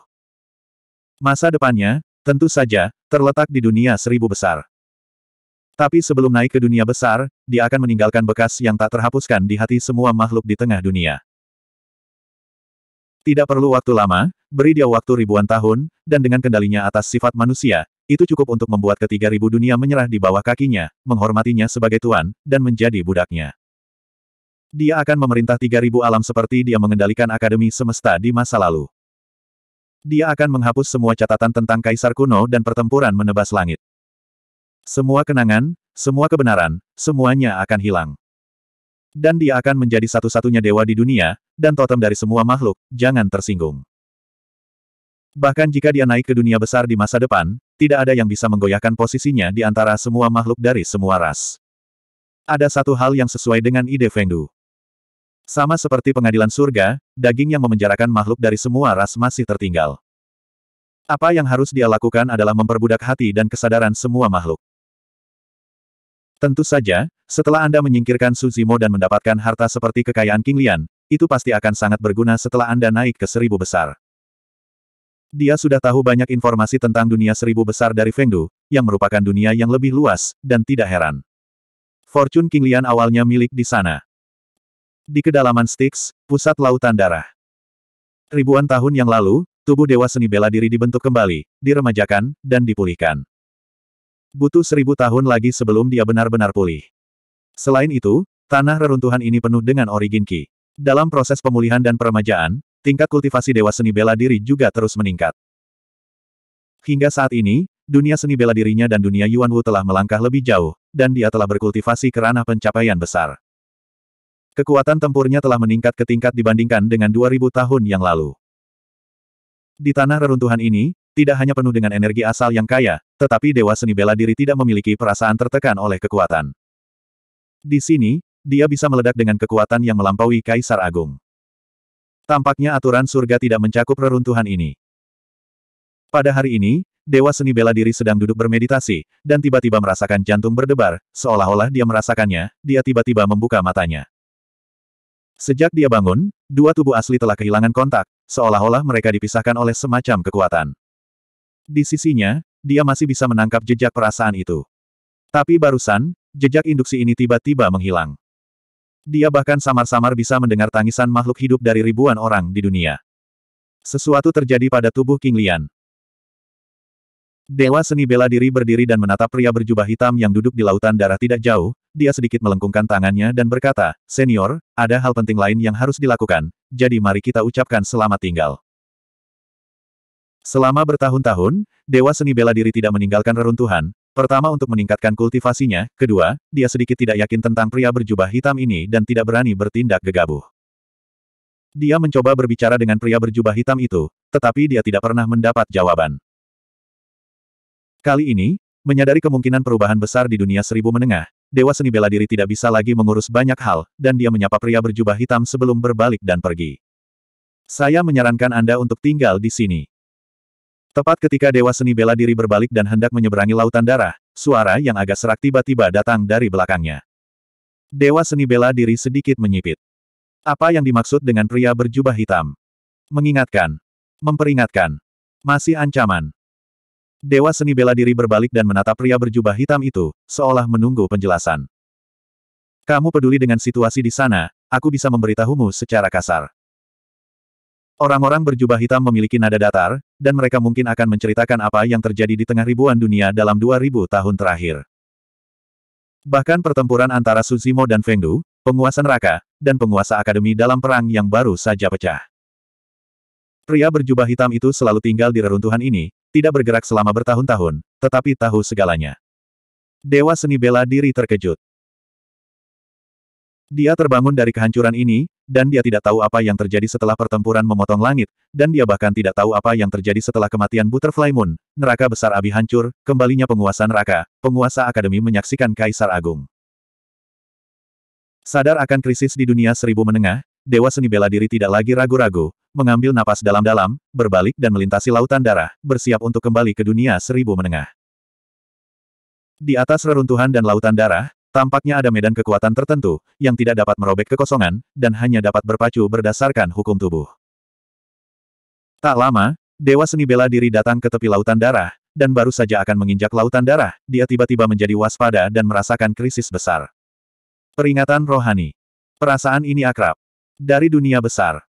Masa depannya, tentu saja, terletak di dunia seribu besar. Tapi sebelum naik ke dunia besar, dia akan meninggalkan bekas yang tak terhapuskan di hati semua makhluk di tengah dunia. Tidak perlu waktu lama, beri dia waktu ribuan tahun, dan dengan kendalinya atas sifat manusia, itu cukup untuk membuat ketiga ribu dunia menyerah di bawah kakinya, menghormatinya sebagai tuan, dan menjadi budaknya. Dia akan memerintah tiga ribu alam seperti dia mengendalikan akademi semesta di masa lalu. Dia akan menghapus semua catatan tentang kaisar kuno dan pertempuran menebas langit. Semua kenangan, semua kebenaran, semuanya akan hilang dan dia akan menjadi satu-satunya dewa di dunia, dan totem dari semua makhluk, jangan tersinggung. Bahkan jika dia naik ke dunia besar di masa depan, tidak ada yang bisa menggoyahkan posisinya di antara semua makhluk dari semua ras. Ada satu hal yang sesuai dengan ide Fengdu. Sama seperti pengadilan surga, daging yang memenjarakan makhluk dari semua ras masih tertinggal. Apa yang harus dia lakukan adalah memperbudak hati dan kesadaran semua makhluk. Tentu saja, setelah Anda menyingkirkan Suzimo dan mendapatkan harta seperti kekayaan King Lian, itu pasti akan sangat berguna setelah Anda naik ke seribu besar. Dia sudah tahu banyak informasi tentang dunia seribu besar dari Fengdu, yang merupakan dunia yang lebih luas, dan tidak heran. Fortune King Lian awalnya milik di sana. Di kedalaman Styx, pusat lautan darah. Ribuan tahun yang lalu, tubuh Dewa Seni Bela Diri dibentuk kembali, diremajakan, dan dipulihkan. Butuh seribu tahun lagi sebelum dia benar-benar pulih. Selain itu, tanah reruntuhan ini penuh dengan origin ki. Dalam proses pemulihan dan peremajaan, tingkat kultivasi dewa seni bela diri juga terus meningkat. Hingga saat ini, dunia seni bela dirinya dan dunia Yuan Wu telah melangkah lebih jauh, dan dia telah berkultivasi ke ranah pencapaian besar. Kekuatan tempurnya telah meningkat ke tingkat dibandingkan dengan 2000 tahun yang lalu. Di tanah reruntuhan ini, tidak hanya penuh dengan energi asal yang kaya, tetapi dewa seni bela diri tidak memiliki perasaan tertekan oleh kekuatan. Di sini, dia bisa meledak dengan kekuatan yang melampaui Kaisar Agung. Tampaknya aturan surga tidak mencakup reruntuhan ini. Pada hari ini, Dewa Seni Bela Diri sedang duduk bermeditasi, dan tiba-tiba merasakan jantung berdebar, seolah-olah dia merasakannya, dia tiba-tiba membuka matanya. Sejak dia bangun, dua tubuh asli telah kehilangan kontak, seolah-olah mereka dipisahkan oleh semacam kekuatan. Di sisinya, dia masih bisa menangkap jejak perasaan itu. Tapi barusan, jejak induksi ini tiba-tiba menghilang. Dia bahkan samar-samar bisa mendengar tangisan makhluk hidup dari ribuan orang di dunia. Sesuatu terjadi pada tubuh King Lian. Dewa seni bela diri berdiri dan menatap pria berjubah hitam yang duduk di lautan darah tidak jauh, dia sedikit melengkungkan tangannya dan berkata, Senior, ada hal penting lain yang harus dilakukan, jadi mari kita ucapkan selamat tinggal. Selama bertahun-tahun, Dewa seni bela diri tidak meninggalkan reruntuhan, Pertama untuk meningkatkan kultivasinya, kedua, dia sedikit tidak yakin tentang pria berjubah hitam ini dan tidak berani bertindak gegabah. Dia mencoba berbicara dengan pria berjubah hitam itu, tetapi dia tidak pernah mendapat jawaban. Kali ini, menyadari kemungkinan perubahan besar di dunia seribu menengah, Dewa Seni Bela Diri tidak bisa lagi mengurus banyak hal, dan dia menyapa pria berjubah hitam sebelum berbalik dan pergi. Saya menyarankan Anda untuk tinggal di sini. Tepat ketika Dewa Seni Bela Diri berbalik dan hendak menyeberangi lautan darah, suara yang agak serak tiba-tiba datang dari belakangnya. Dewa Seni Bela Diri sedikit menyipit. Apa yang dimaksud dengan pria berjubah hitam? Mengingatkan. Memperingatkan. Masih ancaman. Dewa Seni Bela Diri berbalik dan menatap pria berjubah hitam itu, seolah menunggu penjelasan. Kamu peduli dengan situasi di sana, aku bisa memberitahumu secara kasar. Orang-orang berjubah hitam memiliki nada datar, dan mereka mungkin akan menceritakan apa yang terjadi di tengah ribuan dunia dalam 2000 tahun terakhir. Bahkan pertempuran antara Suzimo dan Fengdu, penguasa neraka, dan penguasa akademi dalam perang yang baru saja pecah. Pria berjubah hitam itu selalu tinggal di reruntuhan ini, tidak bergerak selama bertahun-tahun, tetapi tahu segalanya. Dewa seni bela diri terkejut. Dia terbangun dari kehancuran ini, dan dia tidak tahu apa yang terjadi setelah pertempuran memotong langit, dan dia bahkan tidak tahu apa yang terjadi setelah kematian Butterfly Moon, neraka besar Abi hancur, kembalinya penguasa neraka, penguasa akademi menyaksikan Kaisar Agung. Sadar akan krisis di dunia seribu menengah, Dewa Seni Bela Diri tidak lagi ragu-ragu, mengambil napas dalam-dalam, berbalik dan melintasi lautan darah, bersiap untuk kembali ke dunia seribu menengah. Di atas reruntuhan dan lautan darah, Tampaknya ada medan kekuatan tertentu, yang tidak dapat merobek kekosongan, dan hanya dapat berpacu berdasarkan hukum tubuh. Tak lama, Dewa Seni Bela Diri datang ke tepi Lautan Darah, dan baru saja akan menginjak Lautan Darah, dia tiba-tiba menjadi waspada dan merasakan krisis besar. Peringatan rohani. Perasaan ini akrab. Dari dunia besar.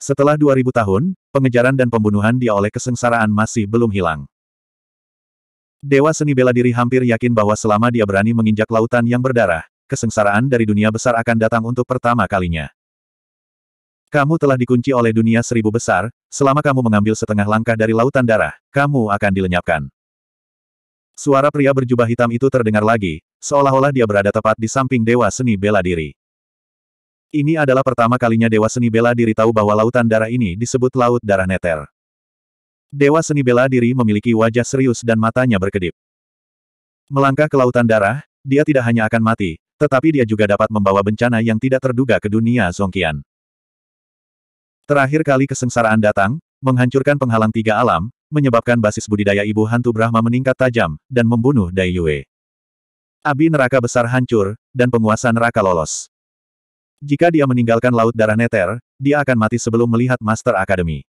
Setelah 2000 tahun, pengejaran dan pembunuhan dia oleh kesengsaraan masih belum hilang. Dewa seni bela diri hampir yakin bahwa selama dia berani menginjak lautan yang berdarah, kesengsaraan dari dunia besar akan datang untuk pertama kalinya. Kamu telah dikunci oleh dunia seribu besar, selama kamu mengambil setengah langkah dari lautan darah, kamu akan dilenyapkan. Suara pria berjubah hitam itu terdengar lagi, seolah-olah dia berada tepat di samping Dewa Seni Bela Diri. Ini adalah pertama kalinya Dewa Seni Bela Diri tahu bahwa lautan darah ini disebut Laut Darah Neter. Dewa seni bela diri memiliki wajah serius dan matanya berkedip. Melangkah ke lautan darah, dia tidak hanya akan mati, tetapi dia juga dapat membawa bencana yang tidak terduga ke dunia Zongqian. Terakhir kali kesengsaraan datang, menghancurkan penghalang tiga alam, menyebabkan basis budidaya ibu hantu Brahma meningkat tajam, dan membunuh Dai Yue. Abi neraka besar hancur, dan penguasa neraka lolos. Jika dia meninggalkan Laut Darah Neter, dia akan mati sebelum melihat Master Academy.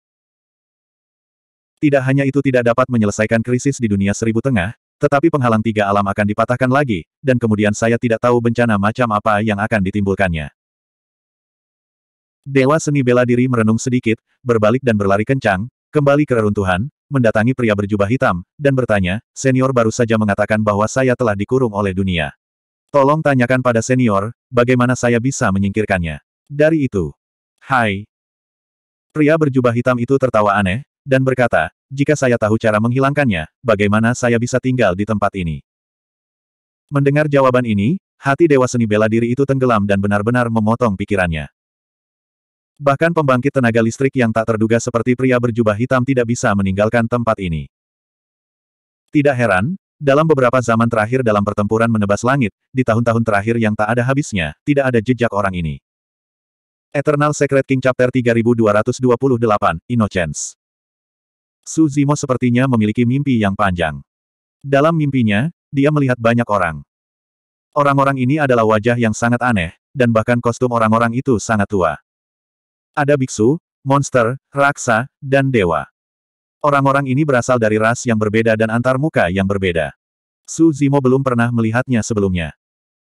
Tidak hanya itu tidak dapat menyelesaikan krisis di dunia seribu tengah, tetapi penghalang tiga alam akan dipatahkan lagi, dan kemudian saya tidak tahu bencana macam apa yang akan ditimbulkannya. Dewa seni bela diri merenung sedikit, berbalik dan berlari kencang, kembali ke reruntuhan, mendatangi pria berjubah hitam, dan bertanya, senior baru saja mengatakan bahwa saya telah dikurung oleh dunia. Tolong tanyakan pada senior, bagaimana saya bisa menyingkirkannya. Dari itu, hai. Pria berjubah hitam itu tertawa aneh, dan berkata, jika saya tahu cara menghilangkannya, bagaimana saya bisa tinggal di tempat ini? Mendengar jawaban ini, hati Dewa Seni Bela Diri itu tenggelam dan benar-benar memotong pikirannya. Bahkan pembangkit tenaga listrik yang tak terduga seperti pria berjubah hitam tidak bisa meninggalkan tempat ini. Tidak heran, dalam beberapa zaman terakhir dalam pertempuran menebas langit, di tahun-tahun terakhir yang tak ada habisnya, tidak ada jejak orang ini. Eternal Secret King Chapter 3228, Innocence Su Zimo sepertinya memiliki mimpi yang panjang. Dalam mimpinya, dia melihat banyak orang. Orang-orang ini adalah wajah yang sangat aneh, dan bahkan kostum orang-orang itu sangat tua. Ada biksu, monster, raksa, dan dewa. Orang-orang ini berasal dari ras yang berbeda dan antar muka yang berbeda. Su Zimo belum pernah melihatnya sebelumnya.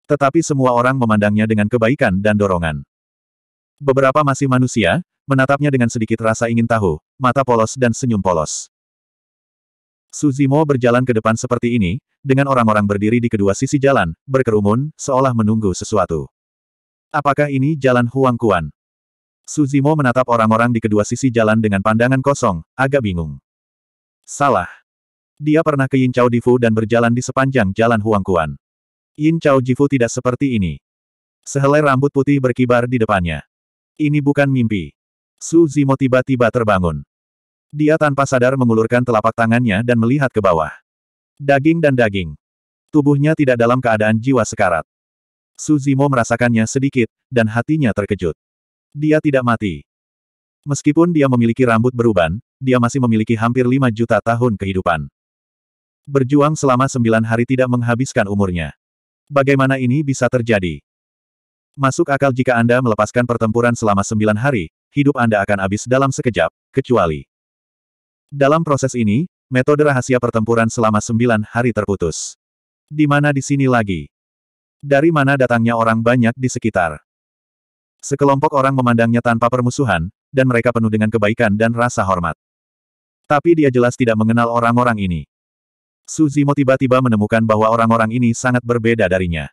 Tetapi semua orang memandangnya dengan kebaikan dan dorongan. Beberapa masih manusia, menatapnya dengan sedikit rasa ingin tahu, mata polos dan senyum polos. Suzimo berjalan ke depan seperti ini, dengan orang-orang berdiri di kedua sisi jalan, berkerumun, seolah menunggu sesuatu. Apakah ini jalan Huang Kuan? Suzimo menatap orang-orang di kedua sisi jalan dengan pandangan kosong, agak bingung. Salah. Dia pernah ke Yin Chao Difu dan berjalan di sepanjang jalan Huang Kuan. Yin Chao Jifu tidak seperti ini. Sehelai rambut putih berkibar di depannya. Ini bukan mimpi. Su Zimo tiba-tiba terbangun. Dia tanpa sadar mengulurkan telapak tangannya dan melihat ke bawah. Daging dan daging. Tubuhnya tidak dalam keadaan jiwa sekarat. Su Zimo merasakannya sedikit, dan hatinya terkejut. Dia tidak mati. Meskipun dia memiliki rambut beruban, dia masih memiliki hampir 5 juta tahun kehidupan. Berjuang selama sembilan hari tidak menghabiskan umurnya. Bagaimana ini bisa terjadi? Masuk akal jika Anda melepaskan pertempuran selama sembilan hari, hidup Anda akan habis dalam sekejap, kecuali. Dalam proses ini, metode rahasia pertempuran selama sembilan hari terputus. Di mana di sini lagi? Dari mana datangnya orang banyak di sekitar? Sekelompok orang memandangnya tanpa permusuhan, dan mereka penuh dengan kebaikan dan rasa hormat. Tapi dia jelas tidak mengenal orang-orang ini. Suzimo tiba-tiba menemukan bahwa orang-orang ini sangat berbeda darinya.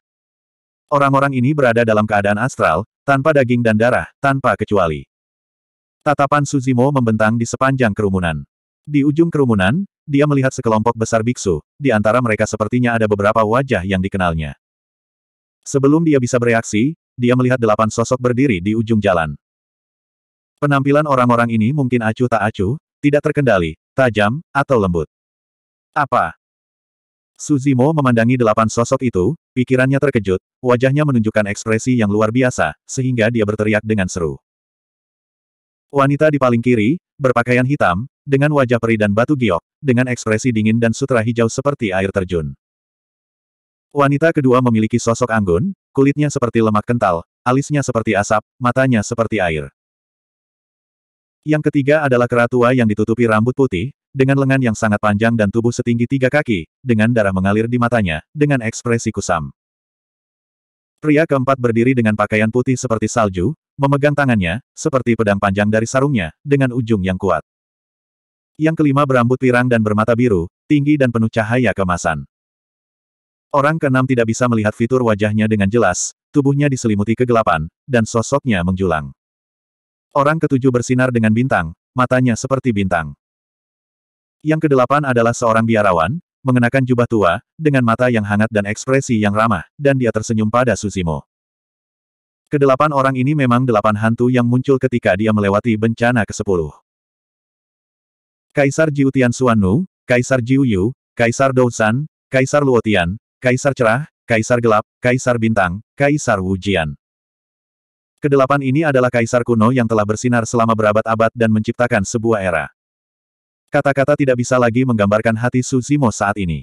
Orang-orang ini berada dalam keadaan astral, tanpa daging dan darah, tanpa kecuali. Tatapan Suzimo membentang di sepanjang kerumunan. Di ujung kerumunan, dia melihat sekelompok besar biksu, di antara mereka sepertinya ada beberapa wajah yang dikenalnya. Sebelum dia bisa bereaksi, dia melihat delapan sosok berdiri di ujung jalan. Penampilan orang-orang ini mungkin acuh tak acuh, tidak terkendali, tajam, atau lembut. Apa? Suzimo memandangi delapan sosok itu, pikirannya terkejut, wajahnya menunjukkan ekspresi yang luar biasa, sehingga dia berteriak dengan seru. Wanita di paling kiri, berpakaian hitam, dengan wajah peri dan batu giok, dengan ekspresi dingin dan sutra hijau seperti air terjun. Wanita kedua memiliki sosok anggun, kulitnya seperti lemak kental, alisnya seperti asap, matanya seperti air. Yang ketiga adalah keratua yang ditutupi rambut putih, dengan lengan yang sangat panjang dan tubuh setinggi tiga kaki, dengan darah mengalir di matanya, dengan ekspresi kusam. Pria keempat berdiri dengan pakaian putih seperti salju, Memegang tangannya, seperti pedang panjang dari sarungnya, dengan ujung yang kuat. Yang kelima berambut pirang dan bermata biru, tinggi dan penuh cahaya kemasan. Orang keenam tidak bisa melihat fitur wajahnya dengan jelas, tubuhnya diselimuti kegelapan, dan sosoknya menjulang. Orang ketujuh bersinar dengan bintang, matanya seperti bintang. Yang kedelapan adalah seorang biarawan, mengenakan jubah tua, dengan mata yang hangat dan ekspresi yang ramah, dan dia tersenyum pada Susimo. Kedelapan orang ini memang delapan hantu yang muncul ketika dia melewati bencana ke-10. Kaisar Jiu Tian Kaisar Jiu Yu, Kaisar Dousan, Kaisar Luotian, Kaisar Cerah, Kaisar Gelap, Kaisar Bintang, Kaisar Wujian. Kedelapan ini adalah kaisar kuno yang telah bersinar selama berabad-abad dan menciptakan sebuah era. Kata-kata tidak bisa lagi menggambarkan hati Suzimo saat ini.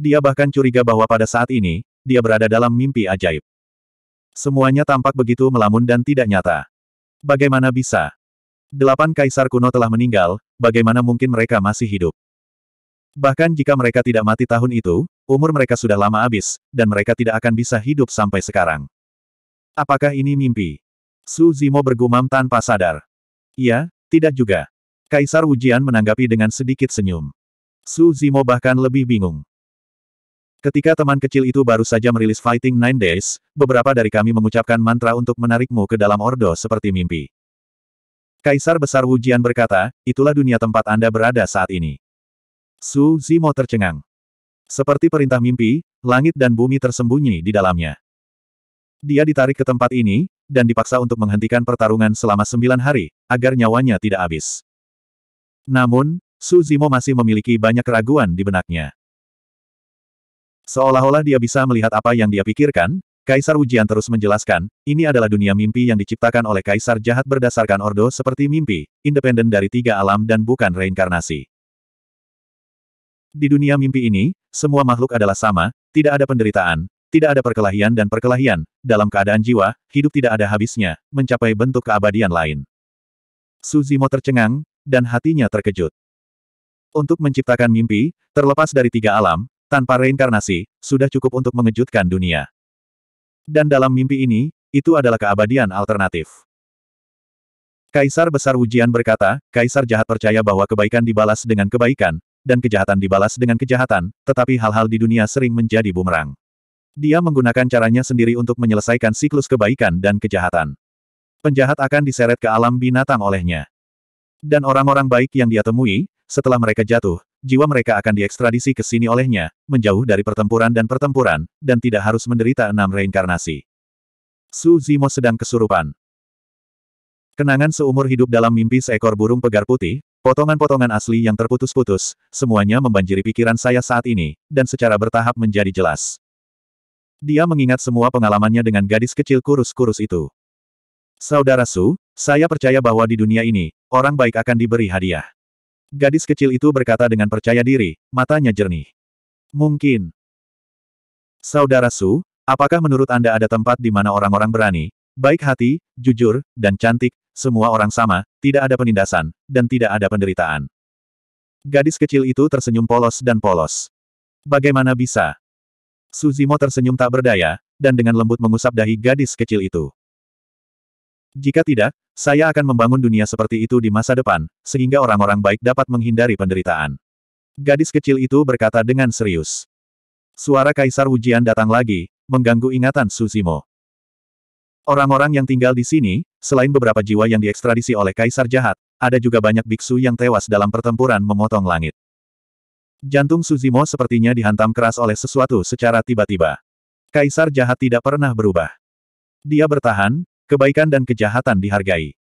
Dia bahkan curiga bahwa pada saat ini, dia berada dalam mimpi ajaib. Semuanya tampak begitu melamun dan tidak nyata. Bagaimana bisa? Delapan kaisar kuno telah meninggal, bagaimana mungkin mereka masih hidup? Bahkan jika mereka tidak mati tahun itu, umur mereka sudah lama habis, dan mereka tidak akan bisa hidup sampai sekarang. Apakah ini mimpi? Su Zimo bergumam tanpa sadar. Iya, tidak juga. Kaisar Wujian menanggapi dengan sedikit senyum. Su Zimo bahkan lebih bingung. Ketika teman kecil itu baru saja merilis Fighting Nine Days, beberapa dari kami mengucapkan mantra untuk menarikmu ke dalam Ordo seperti mimpi. Kaisar Besar Wu Jian berkata, itulah dunia tempat Anda berada saat ini. Su Zimo tercengang. Seperti perintah mimpi, langit dan bumi tersembunyi di dalamnya. Dia ditarik ke tempat ini, dan dipaksa untuk menghentikan pertarungan selama sembilan hari, agar nyawanya tidak habis. Namun, Su Zimo masih memiliki banyak keraguan di benaknya. Seolah-olah dia bisa melihat apa yang dia pikirkan, Kaisar Ujian terus menjelaskan, ini adalah dunia mimpi yang diciptakan oleh Kaisar Jahat berdasarkan Ordo seperti mimpi, independen dari tiga alam dan bukan reinkarnasi. Di dunia mimpi ini, semua makhluk adalah sama, tidak ada penderitaan, tidak ada perkelahian dan perkelahian, dalam keadaan jiwa, hidup tidak ada habisnya, mencapai bentuk keabadian lain. Suzimo tercengang, dan hatinya terkejut. Untuk menciptakan mimpi, terlepas dari tiga alam, tanpa reinkarnasi, sudah cukup untuk mengejutkan dunia. Dan dalam mimpi ini, itu adalah keabadian alternatif. Kaisar Besar Wujian berkata, Kaisar Jahat percaya bahwa kebaikan dibalas dengan kebaikan, dan kejahatan dibalas dengan kejahatan, tetapi hal-hal di dunia sering menjadi bumerang. Dia menggunakan caranya sendiri untuk menyelesaikan siklus kebaikan dan kejahatan. Penjahat akan diseret ke alam binatang olehnya. Dan orang-orang baik yang dia temui, setelah mereka jatuh, jiwa mereka akan diekstradisi ke sini olehnya, menjauh dari pertempuran dan pertempuran, dan tidak harus menderita enam reinkarnasi. Su Zimo sedang kesurupan. Kenangan seumur hidup dalam mimpi seekor burung pegar putih, potongan-potongan asli yang terputus-putus, semuanya membanjiri pikiran saya saat ini, dan secara bertahap menjadi jelas. Dia mengingat semua pengalamannya dengan gadis kecil kurus-kurus itu. Saudara Su, saya percaya bahwa di dunia ini, orang baik akan diberi hadiah. Gadis kecil itu berkata dengan percaya diri, matanya jernih. Mungkin. Saudara Su, apakah menurut Anda ada tempat di mana orang-orang berani, baik hati, jujur, dan cantik, semua orang sama, tidak ada penindasan, dan tidak ada penderitaan? Gadis kecil itu tersenyum polos dan polos. Bagaimana bisa? Suzimo tersenyum tak berdaya, dan dengan lembut mengusap dahi gadis kecil itu. Jika tidak, saya akan membangun dunia seperti itu di masa depan, sehingga orang-orang baik dapat menghindari penderitaan. Gadis kecil itu berkata dengan serius. Suara Kaisar Wujian datang lagi, mengganggu ingatan Suzimo. Orang-orang yang tinggal di sini, selain beberapa jiwa yang diekstradisi oleh Kaisar Jahat, ada juga banyak biksu yang tewas dalam pertempuran memotong langit. Jantung Suzimo sepertinya dihantam keras oleh sesuatu secara tiba-tiba. Kaisar Jahat tidak pernah berubah. Dia bertahan, Kebaikan dan kejahatan dihargai.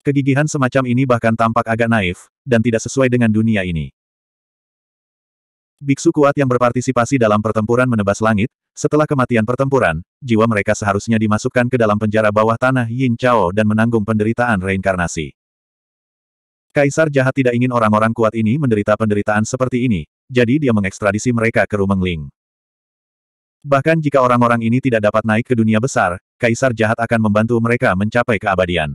Kegigihan semacam ini bahkan tampak agak naif, dan tidak sesuai dengan dunia ini. Biksu kuat yang berpartisipasi dalam pertempuran menebas langit, setelah kematian pertempuran, jiwa mereka seharusnya dimasukkan ke dalam penjara bawah tanah Yin Chao dan menanggung penderitaan reinkarnasi. Kaisar jahat tidak ingin orang-orang kuat ini menderita penderitaan seperti ini, jadi dia mengekstradisi mereka ke Ling. Bahkan jika orang-orang ini tidak dapat naik ke dunia besar, kaisar jahat akan membantu mereka mencapai keabadian.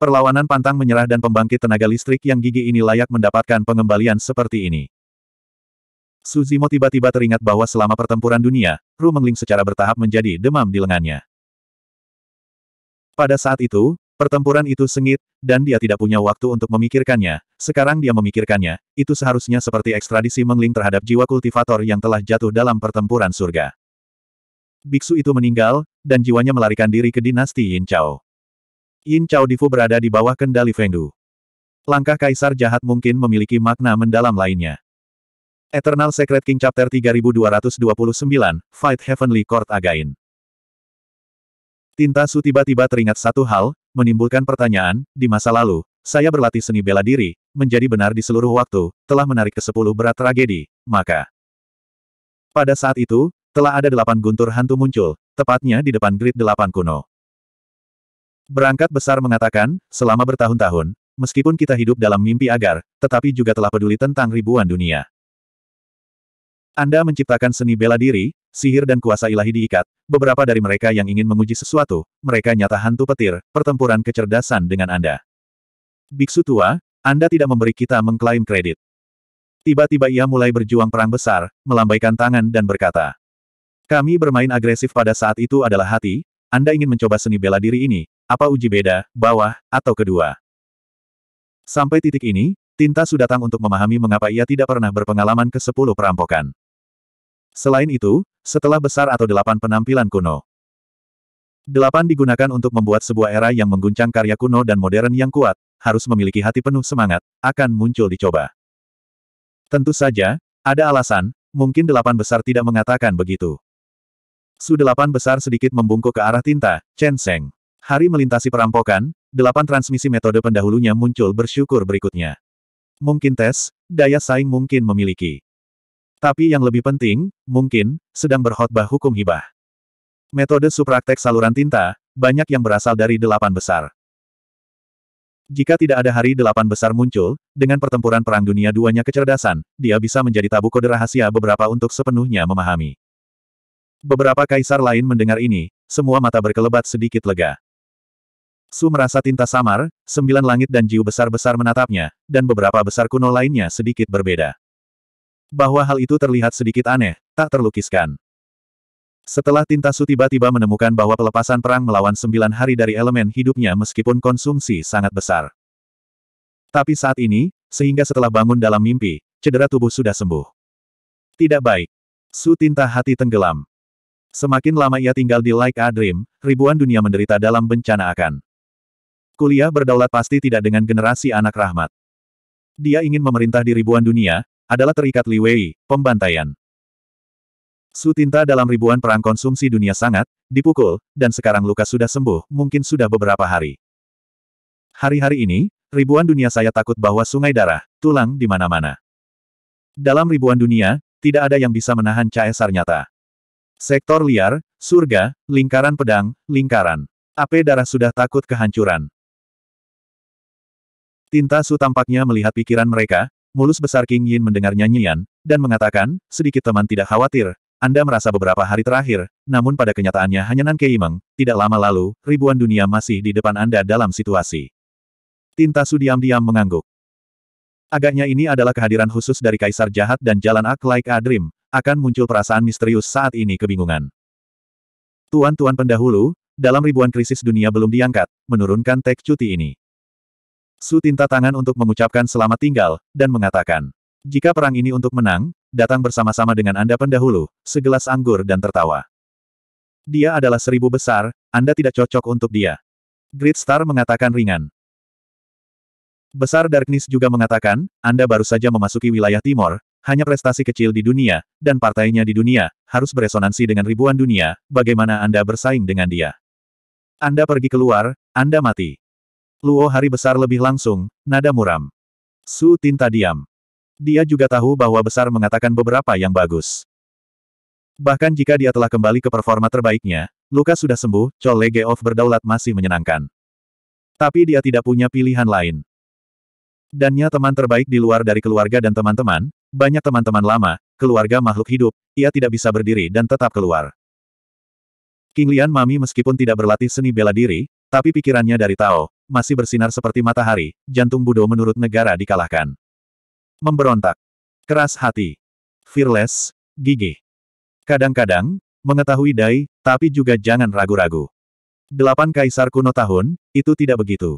Perlawanan pantang menyerah dan pembangkit tenaga listrik yang gigi ini layak mendapatkan pengembalian seperti ini. Suzimo tiba-tiba teringat bahwa selama pertempuran dunia, Ru Mengling secara bertahap menjadi demam di lengannya. Pada saat itu, pertempuran itu sengit, dan dia tidak punya waktu untuk memikirkannya. Sekarang dia memikirkannya, itu seharusnya seperti ekstradisi Mengling terhadap jiwa kultivator yang telah jatuh dalam pertempuran surga. Biksu itu meninggal, dan jiwanya melarikan diri ke dinasti Yin Chao. Yin Chao Difu berada di bawah kendali Fengdu. Langkah kaisar jahat mungkin memiliki makna mendalam lainnya. Eternal Secret King Chapter 3229, Fight Heavenly Court Again. Tinta Su tiba-tiba teringat satu hal, menimbulkan pertanyaan, di masa lalu, saya berlatih seni bela diri, menjadi benar di seluruh waktu, telah menarik ke sepuluh berat tragedi, maka... Pada saat itu, telah ada delapan guntur hantu muncul, tepatnya di depan grid delapan kuno. Berangkat besar mengatakan, selama bertahun-tahun, meskipun kita hidup dalam mimpi agar, tetapi juga telah peduli tentang ribuan dunia. Anda menciptakan seni bela diri, sihir dan kuasa ilahi diikat, beberapa dari mereka yang ingin menguji sesuatu, mereka nyata hantu petir, pertempuran kecerdasan dengan Anda. Biksu tua, Anda tidak memberi kita mengklaim kredit. Tiba-tiba ia mulai berjuang perang besar, melambaikan tangan dan berkata, kami bermain agresif pada saat itu adalah hati, Anda ingin mencoba seni bela diri ini, apa uji beda, bawah, atau kedua. Sampai titik ini, Tinta sudah datang untuk memahami mengapa ia tidak pernah berpengalaman ke sepuluh perampokan. Selain itu, setelah besar atau delapan penampilan kuno. Delapan digunakan untuk membuat sebuah era yang mengguncang karya kuno dan modern yang kuat, harus memiliki hati penuh semangat, akan muncul dicoba. Tentu saja, ada alasan, mungkin delapan besar tidak mengatakan begitu. Su delapan besar sedikit membungkuk ke arah tinta, Chen Seng. Hari melintasi perampokan, delapan transmisi metode pendahulunya muncul bersyukur berikutnya. Mungkin tes, daya saing mungkin memiliki. Tapi yang lebih penting, mungkin, sedang berkhotbah hukum hibah. Metode supraktek saluran tinta, banyak yang berasal dari delapan besar. Jika tidak ada hari delapan besar muncul, dengan pertempuran Perang Dunia duanya kecerdasan, dia bisa menjadi tabu kode rahasia beberapa untuk sepenuhnya memahami. Beberapa kaisar lain mendengar ini, semua mata berkelebat sedikit lega. Su merasa tinta samar, sembilan langit dan jiu besar-besar menatapnya, dan beberapa besar kuno lainnya sedikit berbeda. Bahwa hal itu terlihat sedikit aneh, tak terlukiskan. Setelah tinta Su tiba-tiba menemukan bahwa pelepasan perang melawan sembilan hari dari elemen hidupnya meskipun konsumsi sangat besar. Tapi saat ini, sehingga setelah bangun dalam mimpi, cedera tubuh sudah sembuh. Tidak baik. Su tinta hati tenggelam. Semakin lama ia tinggal di Like A Dream, ribuan dunia menderita dalam bencana akan. Kuliah berdaulat pasti tidak dengan generasi anak rahmat. Dia ingin memerintah di ribuan dunia, adalah terikat Li Wei, pembantaian. Su Tinta dalam ribuan perang konsumsi dunia sangat, dipukul, dan sekarang luka sudah sembuh, mungkin sudah beberapa hari. Hari-hari ini, ribuan dunia saya takut bahwa sungai darah, tulang di mana-mana. Dalam ribuan dunia, tidak ada yang bisa menahan caesar nyata. Sektor liar, surga, lingkaran pedang, lingkaran. Ape darah sudah takut kehancuran. Tinta Su tampaknya melihat pikiran mereka, mulus besar King Yin mendengar nyanyian, dan mengatakan, sedikit teman tidak khawatir, Anda merasa beberapa hari terakhir, namun pada kenyataannya hanya Nan Keimeng, tidak lama lalu, ribuan dunia masih di depan Anda dalam situasi. Tinta Su diam-diam mengangguk. Agaknya ini adalah kehadiran khusus dari Kaisar Jahat dan Jalan Ak Like Adrim, akan muncul perasaan misterius saat ini kebingungan. Tuan-tuan pendahulu, dalam ribuan krisis dunia belum diangkat, menurunkan tek cuti ini. Su tinta tangan untuk mengucapkan selamat tinggal, dan mengatakan, jika perang ini untuk menang, datang bersama-sama dengan Anda pendahulu, segelas anggur dan tertawa. Dia adalah seribu besar, Anda tidak cocok untuk dia. Great Star mengatakan ringan. Besar Darkness juga mengatakan, Anda baru saja memasuki wilayah timur, hanya prestasi kecil di dunia, dan partainya di dunia, harus beresonansi dengan ribuan dunia, bagaimana Anda bersaing dengan dia. Anda pergi keluar, Anda mati. Luo hari besar lebih langsung, nada muram. Su Tinta diam. Dia juga tahu bahwa besar mengatakan beberapa yang bagus. Bahkan jika dia telah kembali ke performa terbaiknya, luka sudah sembuh, Chol of berdaulat masih menyenangkan. Tapi dia tidak punya pilihan lain. Dannya teman terbaik di luar dari keluarga dan teman-teman, banyak teman-teman lama, keluarga makhluk hidup, ia tidak bisa berdiri dan tetap keluar. King Lian Mami meskipun tidak berlatih seni bela diri, tapi pikirannya dari Tao, masih bersinar seperti matahari, jantung Budo menurut negara dikalahkan. Memberontak. Keras hati. Fearless, gigih. Kadang-kadang, mengetahui dai, tapi juga jangan ragu-ragu. Delapan kaisar kuno tahun, itu tidak begitu.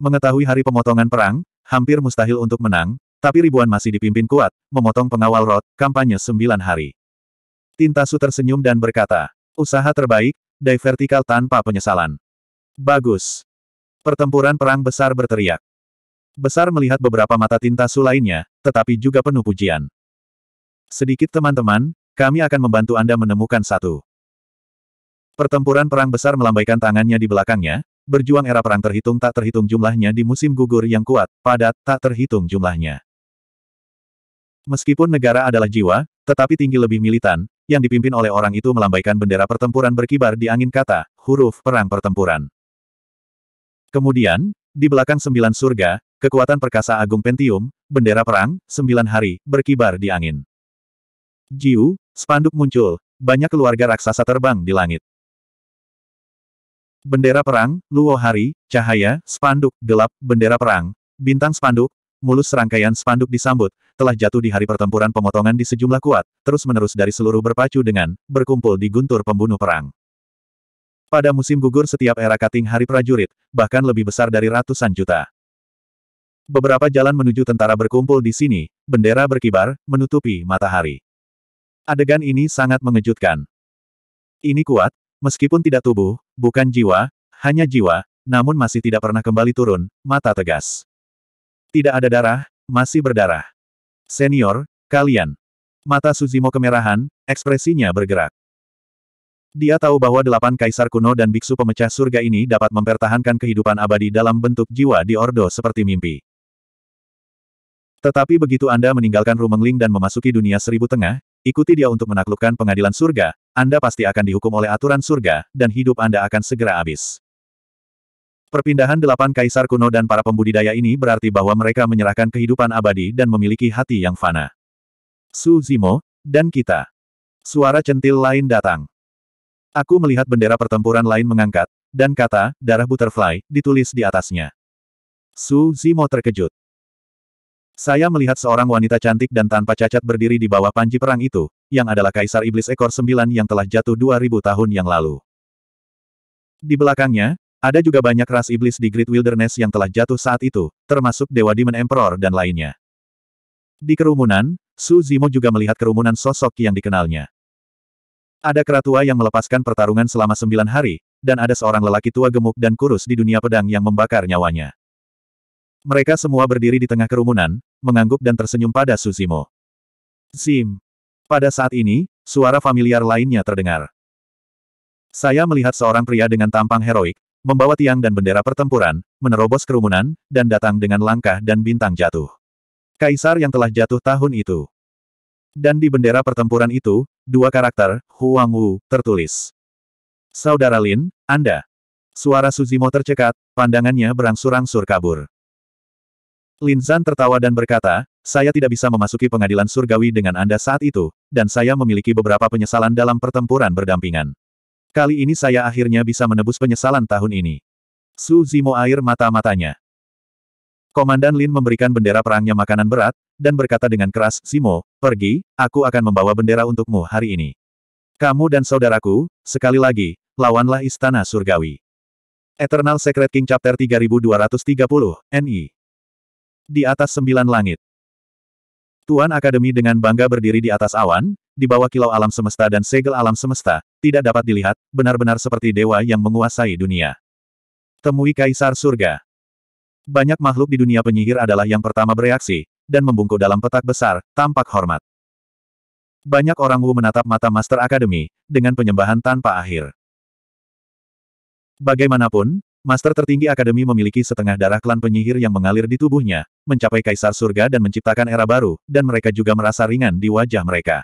Mengetahui hari pemotongan perang, hampir mustahil untuk menang, tapi ribuan masih dipimpin kuat, memotong pengawal rot, kampanye sembilan hari. Tintasu tersenyum dan berkata, usaha terbaik, dai vertikal tanpa penyesalan. Bagus. Pertempuran perang besar berteriak. Besar melihat beberapa mata Tintasu lainnya, tetapi juga penuh pujian. Sedikit teman-teman, kami akan membantu Anda menemukan satu. Pertempuran perang besar melambaikan tangannya di belakangnya, berjuang era perang terhitung tak terhitung jumlahnya di musim gugur yang kuat, padat, tak terhitung jumlahnya. Meskipun negara adalah jiwa, tetapi tinggi lebih militan, yang dipimpin oleh orang itu melambaikan bendera pertempuran berkibar di angin kata, huruf perang pertempuran. Kemudian, di belakang sembilan surga, kekuatan perkasa agung Pentium, bendera perang, sembilan hari, berkibar di angin. Jiu, spanduk muncul, banyak keluarga raksasa terbang di langit. Bendera perang, luo hari, cahaya, spanduk, gelap, bendera perang, bintang spanduk, mulus rangkaian spanduk disambut, telah jatuh di hari pertempuran pemotongan di sejumlah kuat, terus-menerus dari seluruh berpacu dengan, berkumpul di guntur pembunuh perang. Pada musim gugur setiap era kating hari prajurit, bahkan lebih besar dari ratusan juta. Beberapa jalan menuju tentara berkumpul di sini, bendera berkibar, menutupi matahari. Adegan ini sangat mengejutkan. Ini kuat, meskipun tidak tubuh, bukan jiwa, hanya jiwa, namun masih tidak pernah kembali turun, mata tegas. Tidak ada darah, masih berdarah. Senior, kalian. Mata Suzimo kemerahan, ekspresinya bergerak. Dia tahu bahwa delapan kaisar kuno dan biksu pemecah surga ini dapat mempertahankan kehidupan abadi dalam bentuk jiwa di Ordo seperti mimpi. Tetapi begitu Anda meninggalkan Rumengling dan memasuki dunia seribu tengah, ikuti dia untuk menaklukkan pengadilan surga, Anda pasti akan dihukum oleh aturan surga, dan hidup Anda akan segera habis. Perpindahan delapan kaisar kuno dan para pembudidaya ini berarti bahwa mereka menyerahkan kehidupan abadi dan memiliki hati yang fana. Su Zimo, dan kita. Suara centil lain datang. Aku melihat bendera pertempuran lain mengangkat, dan kata, darah butterfly, ditulis di atasnya. Su Zimo terkejut. Saya melihat seorang wanita cantik dan tanpa cacat berdiri di bawah panji perang itu, yang adalah Kaisar Iblis Ekor Sembilan yang telah jatuh 2000 tahun yang lalu. Di belakangnya, ada juga banyak ras iblis di Great Wilderness yang telah jatuh saat itu, termasuk Dewa Demon Emperor dan lainnya. Di kerumunan, Su Zimo juga melihat kerumunan sosok yang dikenalnya. Ada keratua yang melepaskan pertarungan selama sembilan hari, dan ada seorang lelaki tua gemuk dan kurus di dunia pedang yang membakar nyawanya. Mereka semua berdiri di tengah kerumunan, mengangguk dan tersenyum pada Suzimo. Zim. Pada saat ini, suara familiar lainnya terdengar. Saya melihat seorang pria dengan tampang heroik, membawa tiang dan bendera pertempuran, menerobos kerumunan, dan datang dengan langkah dan bintang jatuh. Kaisar yang telah jatuh tahun itu. Dan di bendera pertempuran itu, dua karakter, Huang Wu, tertulis. Saudara Lin, Anda. Suara Suzimo tercekat, pandangannya berangsur-angsur kabur. Lin Zan tertawa dan berkata, saya tidak bisa memasuki pengadilan surgawi dengan Anda saat itu, dan saya memiliki beberapa penyesalan dalam pertempuran berdampingan. Kali ini saya akhirnya bisa menebus penyesalan tahun ini. Su Zimo air mata-matanya. Komandan Lin memberikan bendera perangnya makanan berat, dan berkata dengan keras, Zimo, pergi, aku akan membawa bendera untukmu hari ini. Kamu dan saudaraku, sekali lagi, lawanlah Istana Surgawi. Eternal Secret King Chapter 3230, NI. Di atas sembilan langit. Tuan Akademi dengan bangga berdiri di atas awan, di bawah kilau alam semesta dan segel alam semesta, tidak dapat dilihat, benar-benar seperti dewa yang menguasai dunia. Temui Kaisar Surga. Banyak makhluk di dunia penyihir adalah yang pertama bereaksi, dan membungkuk dalam petak besar, tampak hormat. Banyak orang Wu menatap mata Master Akademi dengan penyembahan tanpa akhir. Bagaimanapun, Master tertinggi Akademi memiliki setengah darah klan penyihir yang mengalir di tubuhnya, mencapai kaisar surga dan menciptakan era baru, dan mereka juga merasa ringan di wajah mereka.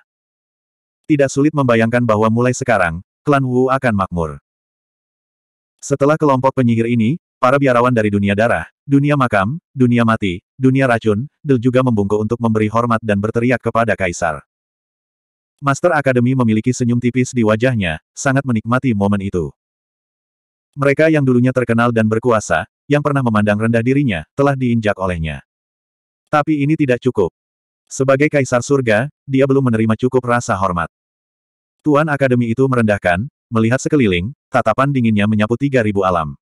Tidak sulit membayangkan bahwa mulai sekarang, klan Wu akan makmur. Setelah kelompok penyihir ini, para biarawan dari dunia darah, dunia makam, dunia mati, dunia racun, Del juga membungkuk untuk memberi hormat dan berteriak kepada Kaisar. Master Akademi memiliki senyum tipis di wajahnya, sangat menikmati momen itu. Mereka yang dulunya terkenal dan berkuasa, yang pernah memandang rendah dirinya, telah diinjak olehnya. Tapi ini tidak cukup. Sebagai kaisar surga, dia belum menerima cukup rasa hormat. Tuan Akademi itu merendahkan, melihat sekeliling, tatapan dinginnya menyapu tiga ribu alam.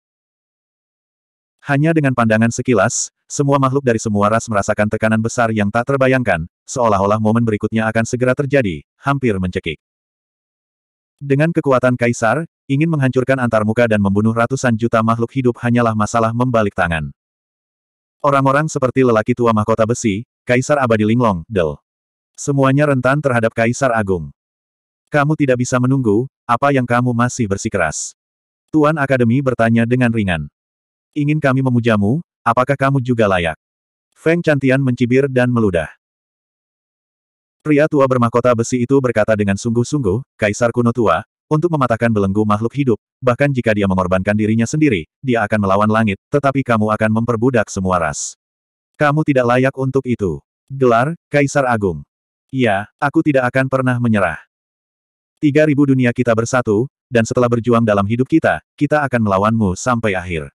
Hanya dengan pandangan sekilas, semua makhluk dari semua ras merasakan tekanan besar yang tak terbayangkan, seolah-olah momen berikutnya akan segera terjadi, hampir mencekik. Dengan kekuatan kaisar, ingin menghancurkan antarmuka dan membunuh ratusan juta makhluk hidup hanyalah masalah membalik tangan. Orang-orang seperti lelaki tua mahkota besi, Kaisar Abadi Linglong, Del. Semuanya rentan terhadap Kaisar Agung. Kamu tidak bisa menunggu, apa yang kamu masih bersikeras? Tuan Akademi bertanya dengan ringan. Ingin kami memujamu, apakah kamu juga layak? Feng Cantian mencibir dan meludah. Pria tua bermahkota besi itu berkata dengan sungguh-sungguh, Kaisar kuno tua, untuk mematahkan belenggu makhluk hidup, bahkan jika dia mengorbankan dirinya sendiri, dia akan melawan langit, tetapi kamu akan memperbudak semua ras. Kamu tidak layak untuk itu. Gelar, Kaisar Agung. Ya, aku tidak akan pernah menyerah. Tiga ribu dunia kita bersatu, dan setelah berjuang dalam hidup kita, kita akan melawanmu sampai akhir.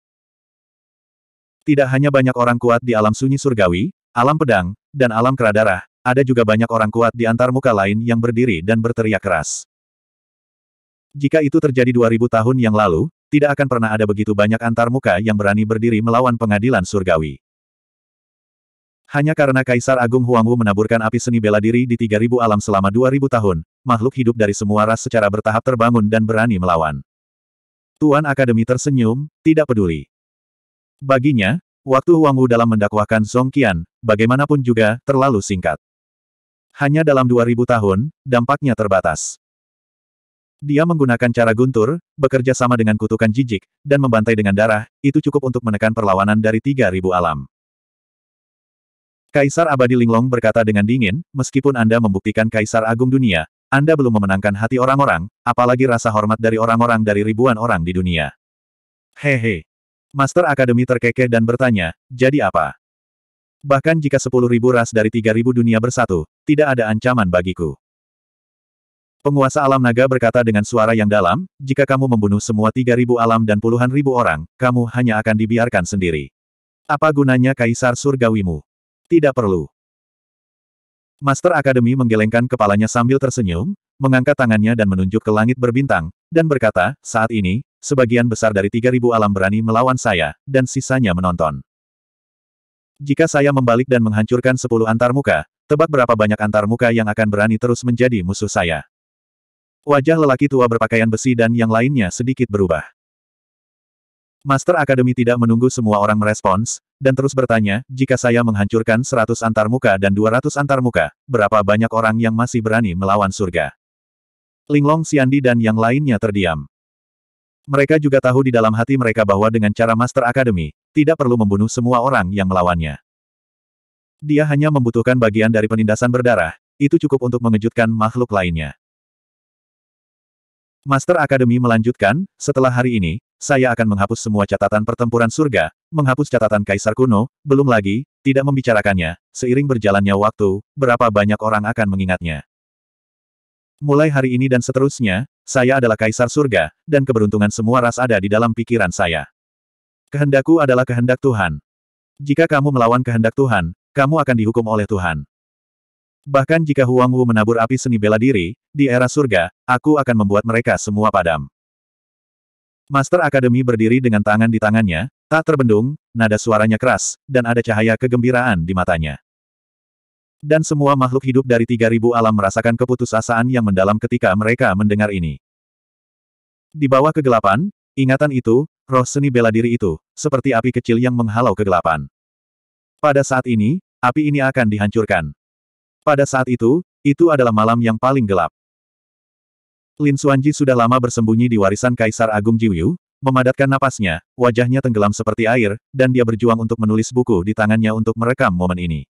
Tidak hanya banyak orang kuat di alam sunyi surgawi, alam pedang, dan alam keradarah, ada juga banyak orang kuat di antar muka lain yang berdiri dan berteriak keras. Jika itu terjadi 2000 tahun yang lalu, tidak akan pernah ada begitu banyak antar muka yang berani berdiri melawan pengadilan surgawi. Hanya karena Kaisar Agung Huangwu menaburkan api seni bela diri di 3000 alam selama 2000 tahun, makhluk hidup dari semua ras secara bertahap terbangun dan berani melawan. Tuan Akademi tersenyum, tidak peduli. Baginya, waktu Huangwu dalam mendakwahkan Song Qian, bagaimanapun juga, terlalu singkat. Hanya dalam 2000 tahun, dampaknya terbatas. Dia menggunakan cara guntur, bekerja sama dengan kutukan jijik, dan membantai dengan darah, itu cukup untuk menekan perlawanan dari 3000 alam. Kaisar Abadi Linglong berkata dengan dingin, meskipun Anda membuktikan Kaisar Agung Dunia, Anda belum memenangkan hati orang-orang, apalagi rasa hormat dari orang-orang dari ribuan orang di dunia. Hehe. Master Akademi terkekeh dan bertanya, jadi apa? Bahkan jika sepuluh ribu ras dari tiga ribu dunia bersatu, tidak ada ancaman bagiku. Penguasa alam naga berkata dengan suara yang dalam, jika kamu membunuh semua tiga ribu alam dan puluhan ribu orang, kamu hanya akan dibiarkan sendiri. Apa gunanya kaisar surgawimu? Tidak perlu. Master Akademi menggelengkan kepalanya sambil tersenyum, mengangkat tangannya dan menunjuk ke langit berbintang, dan berkata, saat ini, sebagian besar dari 3.000 alam berani melawan saya, dan sisanya menonton. Jika saya membalik dan menghancurkan 10 antarmuka, tebak berapa banyak antarmuka yang akan berani terus menjadi musuh saya. Wajah lelaki tua berpakaian besi dan yang lainnya sedikit berubah. Master Akademi tidak menunggu semua orang merespons, dan terus bertanya, jika saya menghancurkan 100 antarmuka dan 200 antarmuka, berapa banyak orang yang masih berani melawan surga? Linglong Siandi dan yang lainnya terdiam. Mereka juga tahu di dalam hati mereka bahwa dengan cara Master Akademi, tidak perlu membunuh semua orang yang melawannya. Dia hanya membutuhkan bagian dari penindasan berdarah, itu cukup untuk mengejutkan makhluk lainnya. Master Akademi melanjutkan, setelah hari ini, saya akan menghapus semua catatan pertempuran surga, menghapus catatan Kaisar kuno, belum lagi, tidak membicarakannya, seiring berjalannya waktu, berapa banyak orang akan mengingatnya. Mulai hari ini dan seterusnya, saya adalah Kaisar surga, dan keberuntungan semua ras ada di dalam pikiran saya. Kehendakku adalah kehendak Tuhan. Jika kamu melawan kehendak Tuhan, kamu akan dihukum oleh Tuhan. Bahkan jika Huang Wu menabur api seni bela diri, di era surga, aku akan membuat mereka semua padam. Master Akademi berdiri dengan tangan di tangannya, tak terbendung, nada suaranya keras, dan ada cahaya kegembiraan di matanya. Dan semua makhluk hidup dari 3000 alam merasakan keputusasaan yang mendalam ketika mereka mendengar ini. Di bawah kegelapan, ingatan itu, roh seni bela diri itu, seperti api kecil yang menghalau kegelapan. Pada saat ini, api ini akan dihancurkan. Pada saat itu, itu adalah malam yang paling gelap. Lin Xuanji sudah lama bersembunyi di warisan Kaisar Agung Jiwiu, memadatkan napasnya, wajahnya tenggelam seperti air, dan dia berjuang untuk menulis buku di tangannya untuk merekam momen ini.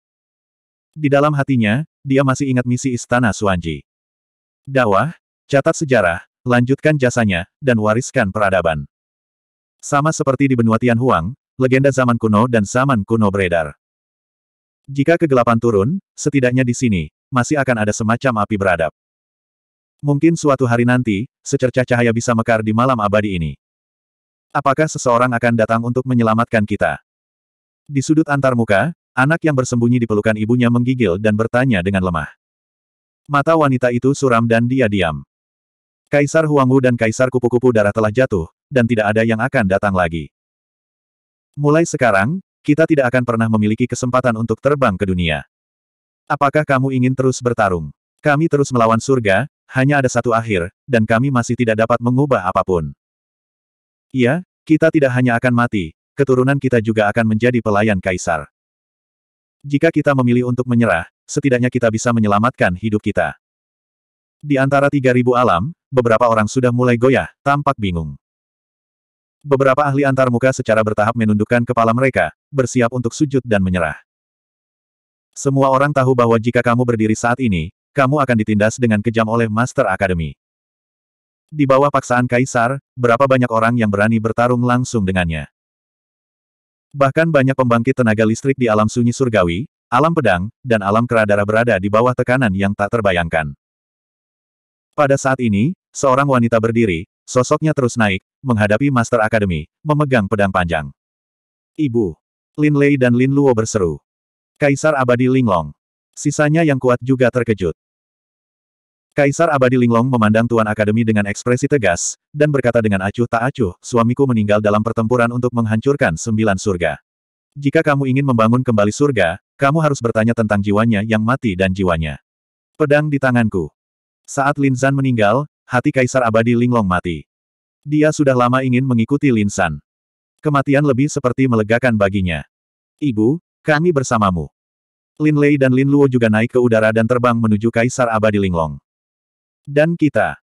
Di dalam hatinya, dia masih ingat misi istana Xuanji. Dawah, catat sejarah, lanjutkan jasanya, dan wariskan peradaban. Sama seperti di benua Tianhuang, legenda zaman kuno dan zaman kuno beredar. Jika kegelapan turun, setidaknya di sini, masih akan ada semacam api beradab. Mungkin suatu hari nanti, secercah cahaya bisa mekar di malam abadi ini. Apakah seseorang akan datang untuk menyelamatkan kita? Di sudut antarmuka, anak yang bersembunyi di pelukan ibunya menggigil dan bertanya dengan lemah. Mata wanita itu suram dan dia diam. Kaisar Huangwu dan Kaisar Kupu-Kupu Darah telah jatuh, dan tidak ada yang akan datang lagi. Mulai sekarang, kita tidak akan pernah memiliki kesempatan untuk terbang ke dunia. Apakah kamu ingin terus bertarung? Kami terus melawan surga, hanya ada satu akhir, dan kami masih tidak dapat mengubah apapun. Iya, kita tidak hanya akan mati, keturunan kita juga akan menjadi pelayan kaisar. Jika kita memilih untuk menyerah, setidaknya kita bisa menyelamatkan hidup kita. Di antara 3.000 alam, beberapa orang sudah mulai goyah, tampak bingung. Beberapa ahli antarmuka secara bertahap menundukkan kepala mereka, bersiap untuk sujud dan menyerah. Semua orang tahu bahwa jika kamu berdiri saat ini, kamu akan ditindas dengan kejam oleh Master Academy. Di bawah paksaan kaisar, berapa banyak orang yang berani bertarung langsung dengannya. Bahkan banyak pembangkit tenaga listrik di alam sunyi surgawi, alam pedang, dan alam keradara berada di bawah tekanan yang tak terbayangkan. Pada saat ini, seorang wanita berdiri, sosoknya terus naik, menghadapi Master Academy, memegang pedang panjang. Ibu. Lin Lei dan Lin Luo berseru. Kaisar Abadi Linglong. Sisanya yang kuat juga terkejut. Kaisar Abadi Linglong memandang Tuan Akademi dengan ekspresi tegas, dan berkata dengan acuh tak acuh, suamiku meninggal dalam pertempuran untuk menghancurkan sembilan surga. Jika kamu ingin membangun kembali surga, kamu harus bertanya tentang jiwanya yang mati dan jiwanya. Pedang di tanganku. Saat Lin Zan meninggal, hati Kaisar Abadi Linglong mati. Dia sudah lama ingin mengikuti Linsan. Kematian lebih seperti melegakan baginya. Ibu, kami bersamamu. Lin Lei dan Lin Luo juga naik ke udara dan terbang menuju Kaisar Abadi Linglong. Dan kita.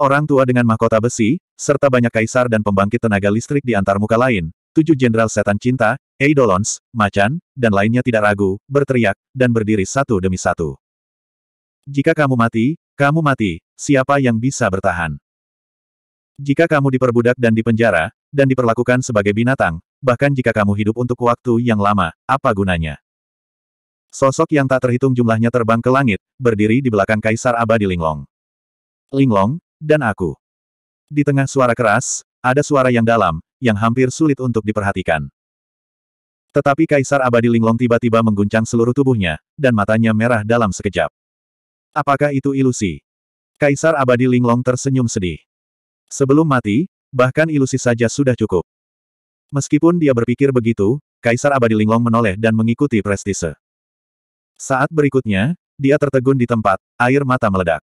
Orang tua dengan mahkota besi, serta banyak kaisar dan pembangkit tenaga listrik di antar muka lain, tujuh jenderal setan cinta, eidolons, macan, dan lainnya tidak ragu, berteriak, dan berdiri satu demi satu. Jika kamu mati, kamu mati, siapa yang bisa bertahan? Jika kamu diperbudak dan dipenjara, dan diperlakukan sebagai binatang, bahkan jika kamu hidup untuk waktu yang lama, apa gunanya? Sosok yang tak terhitung jumlahnya terbang ke langit, berdiri di belakang Kaisar Abadi Linglong. Linglong, dan aku. Di tengah suara keras, ada suara yang dalam, yang hampir sulit untuk diperhatikan. Tetapi Kaisar Abadi Linglong tiba-tiba mengguncang seluruh tubuhnya, dan matanya merah dalam sekejap. Apakah itu ilusi? Kaisar Abadi Linglong tersenyum sedih. Sebelum mati, bahkan ilusi saja sudah cukup. Meskipun dia berpikir begitu, Kaisar Abadi Linglong menoleh dan mengikuti prestise. Saat berikutnya, dia tertegun di tempat, air mata meledak.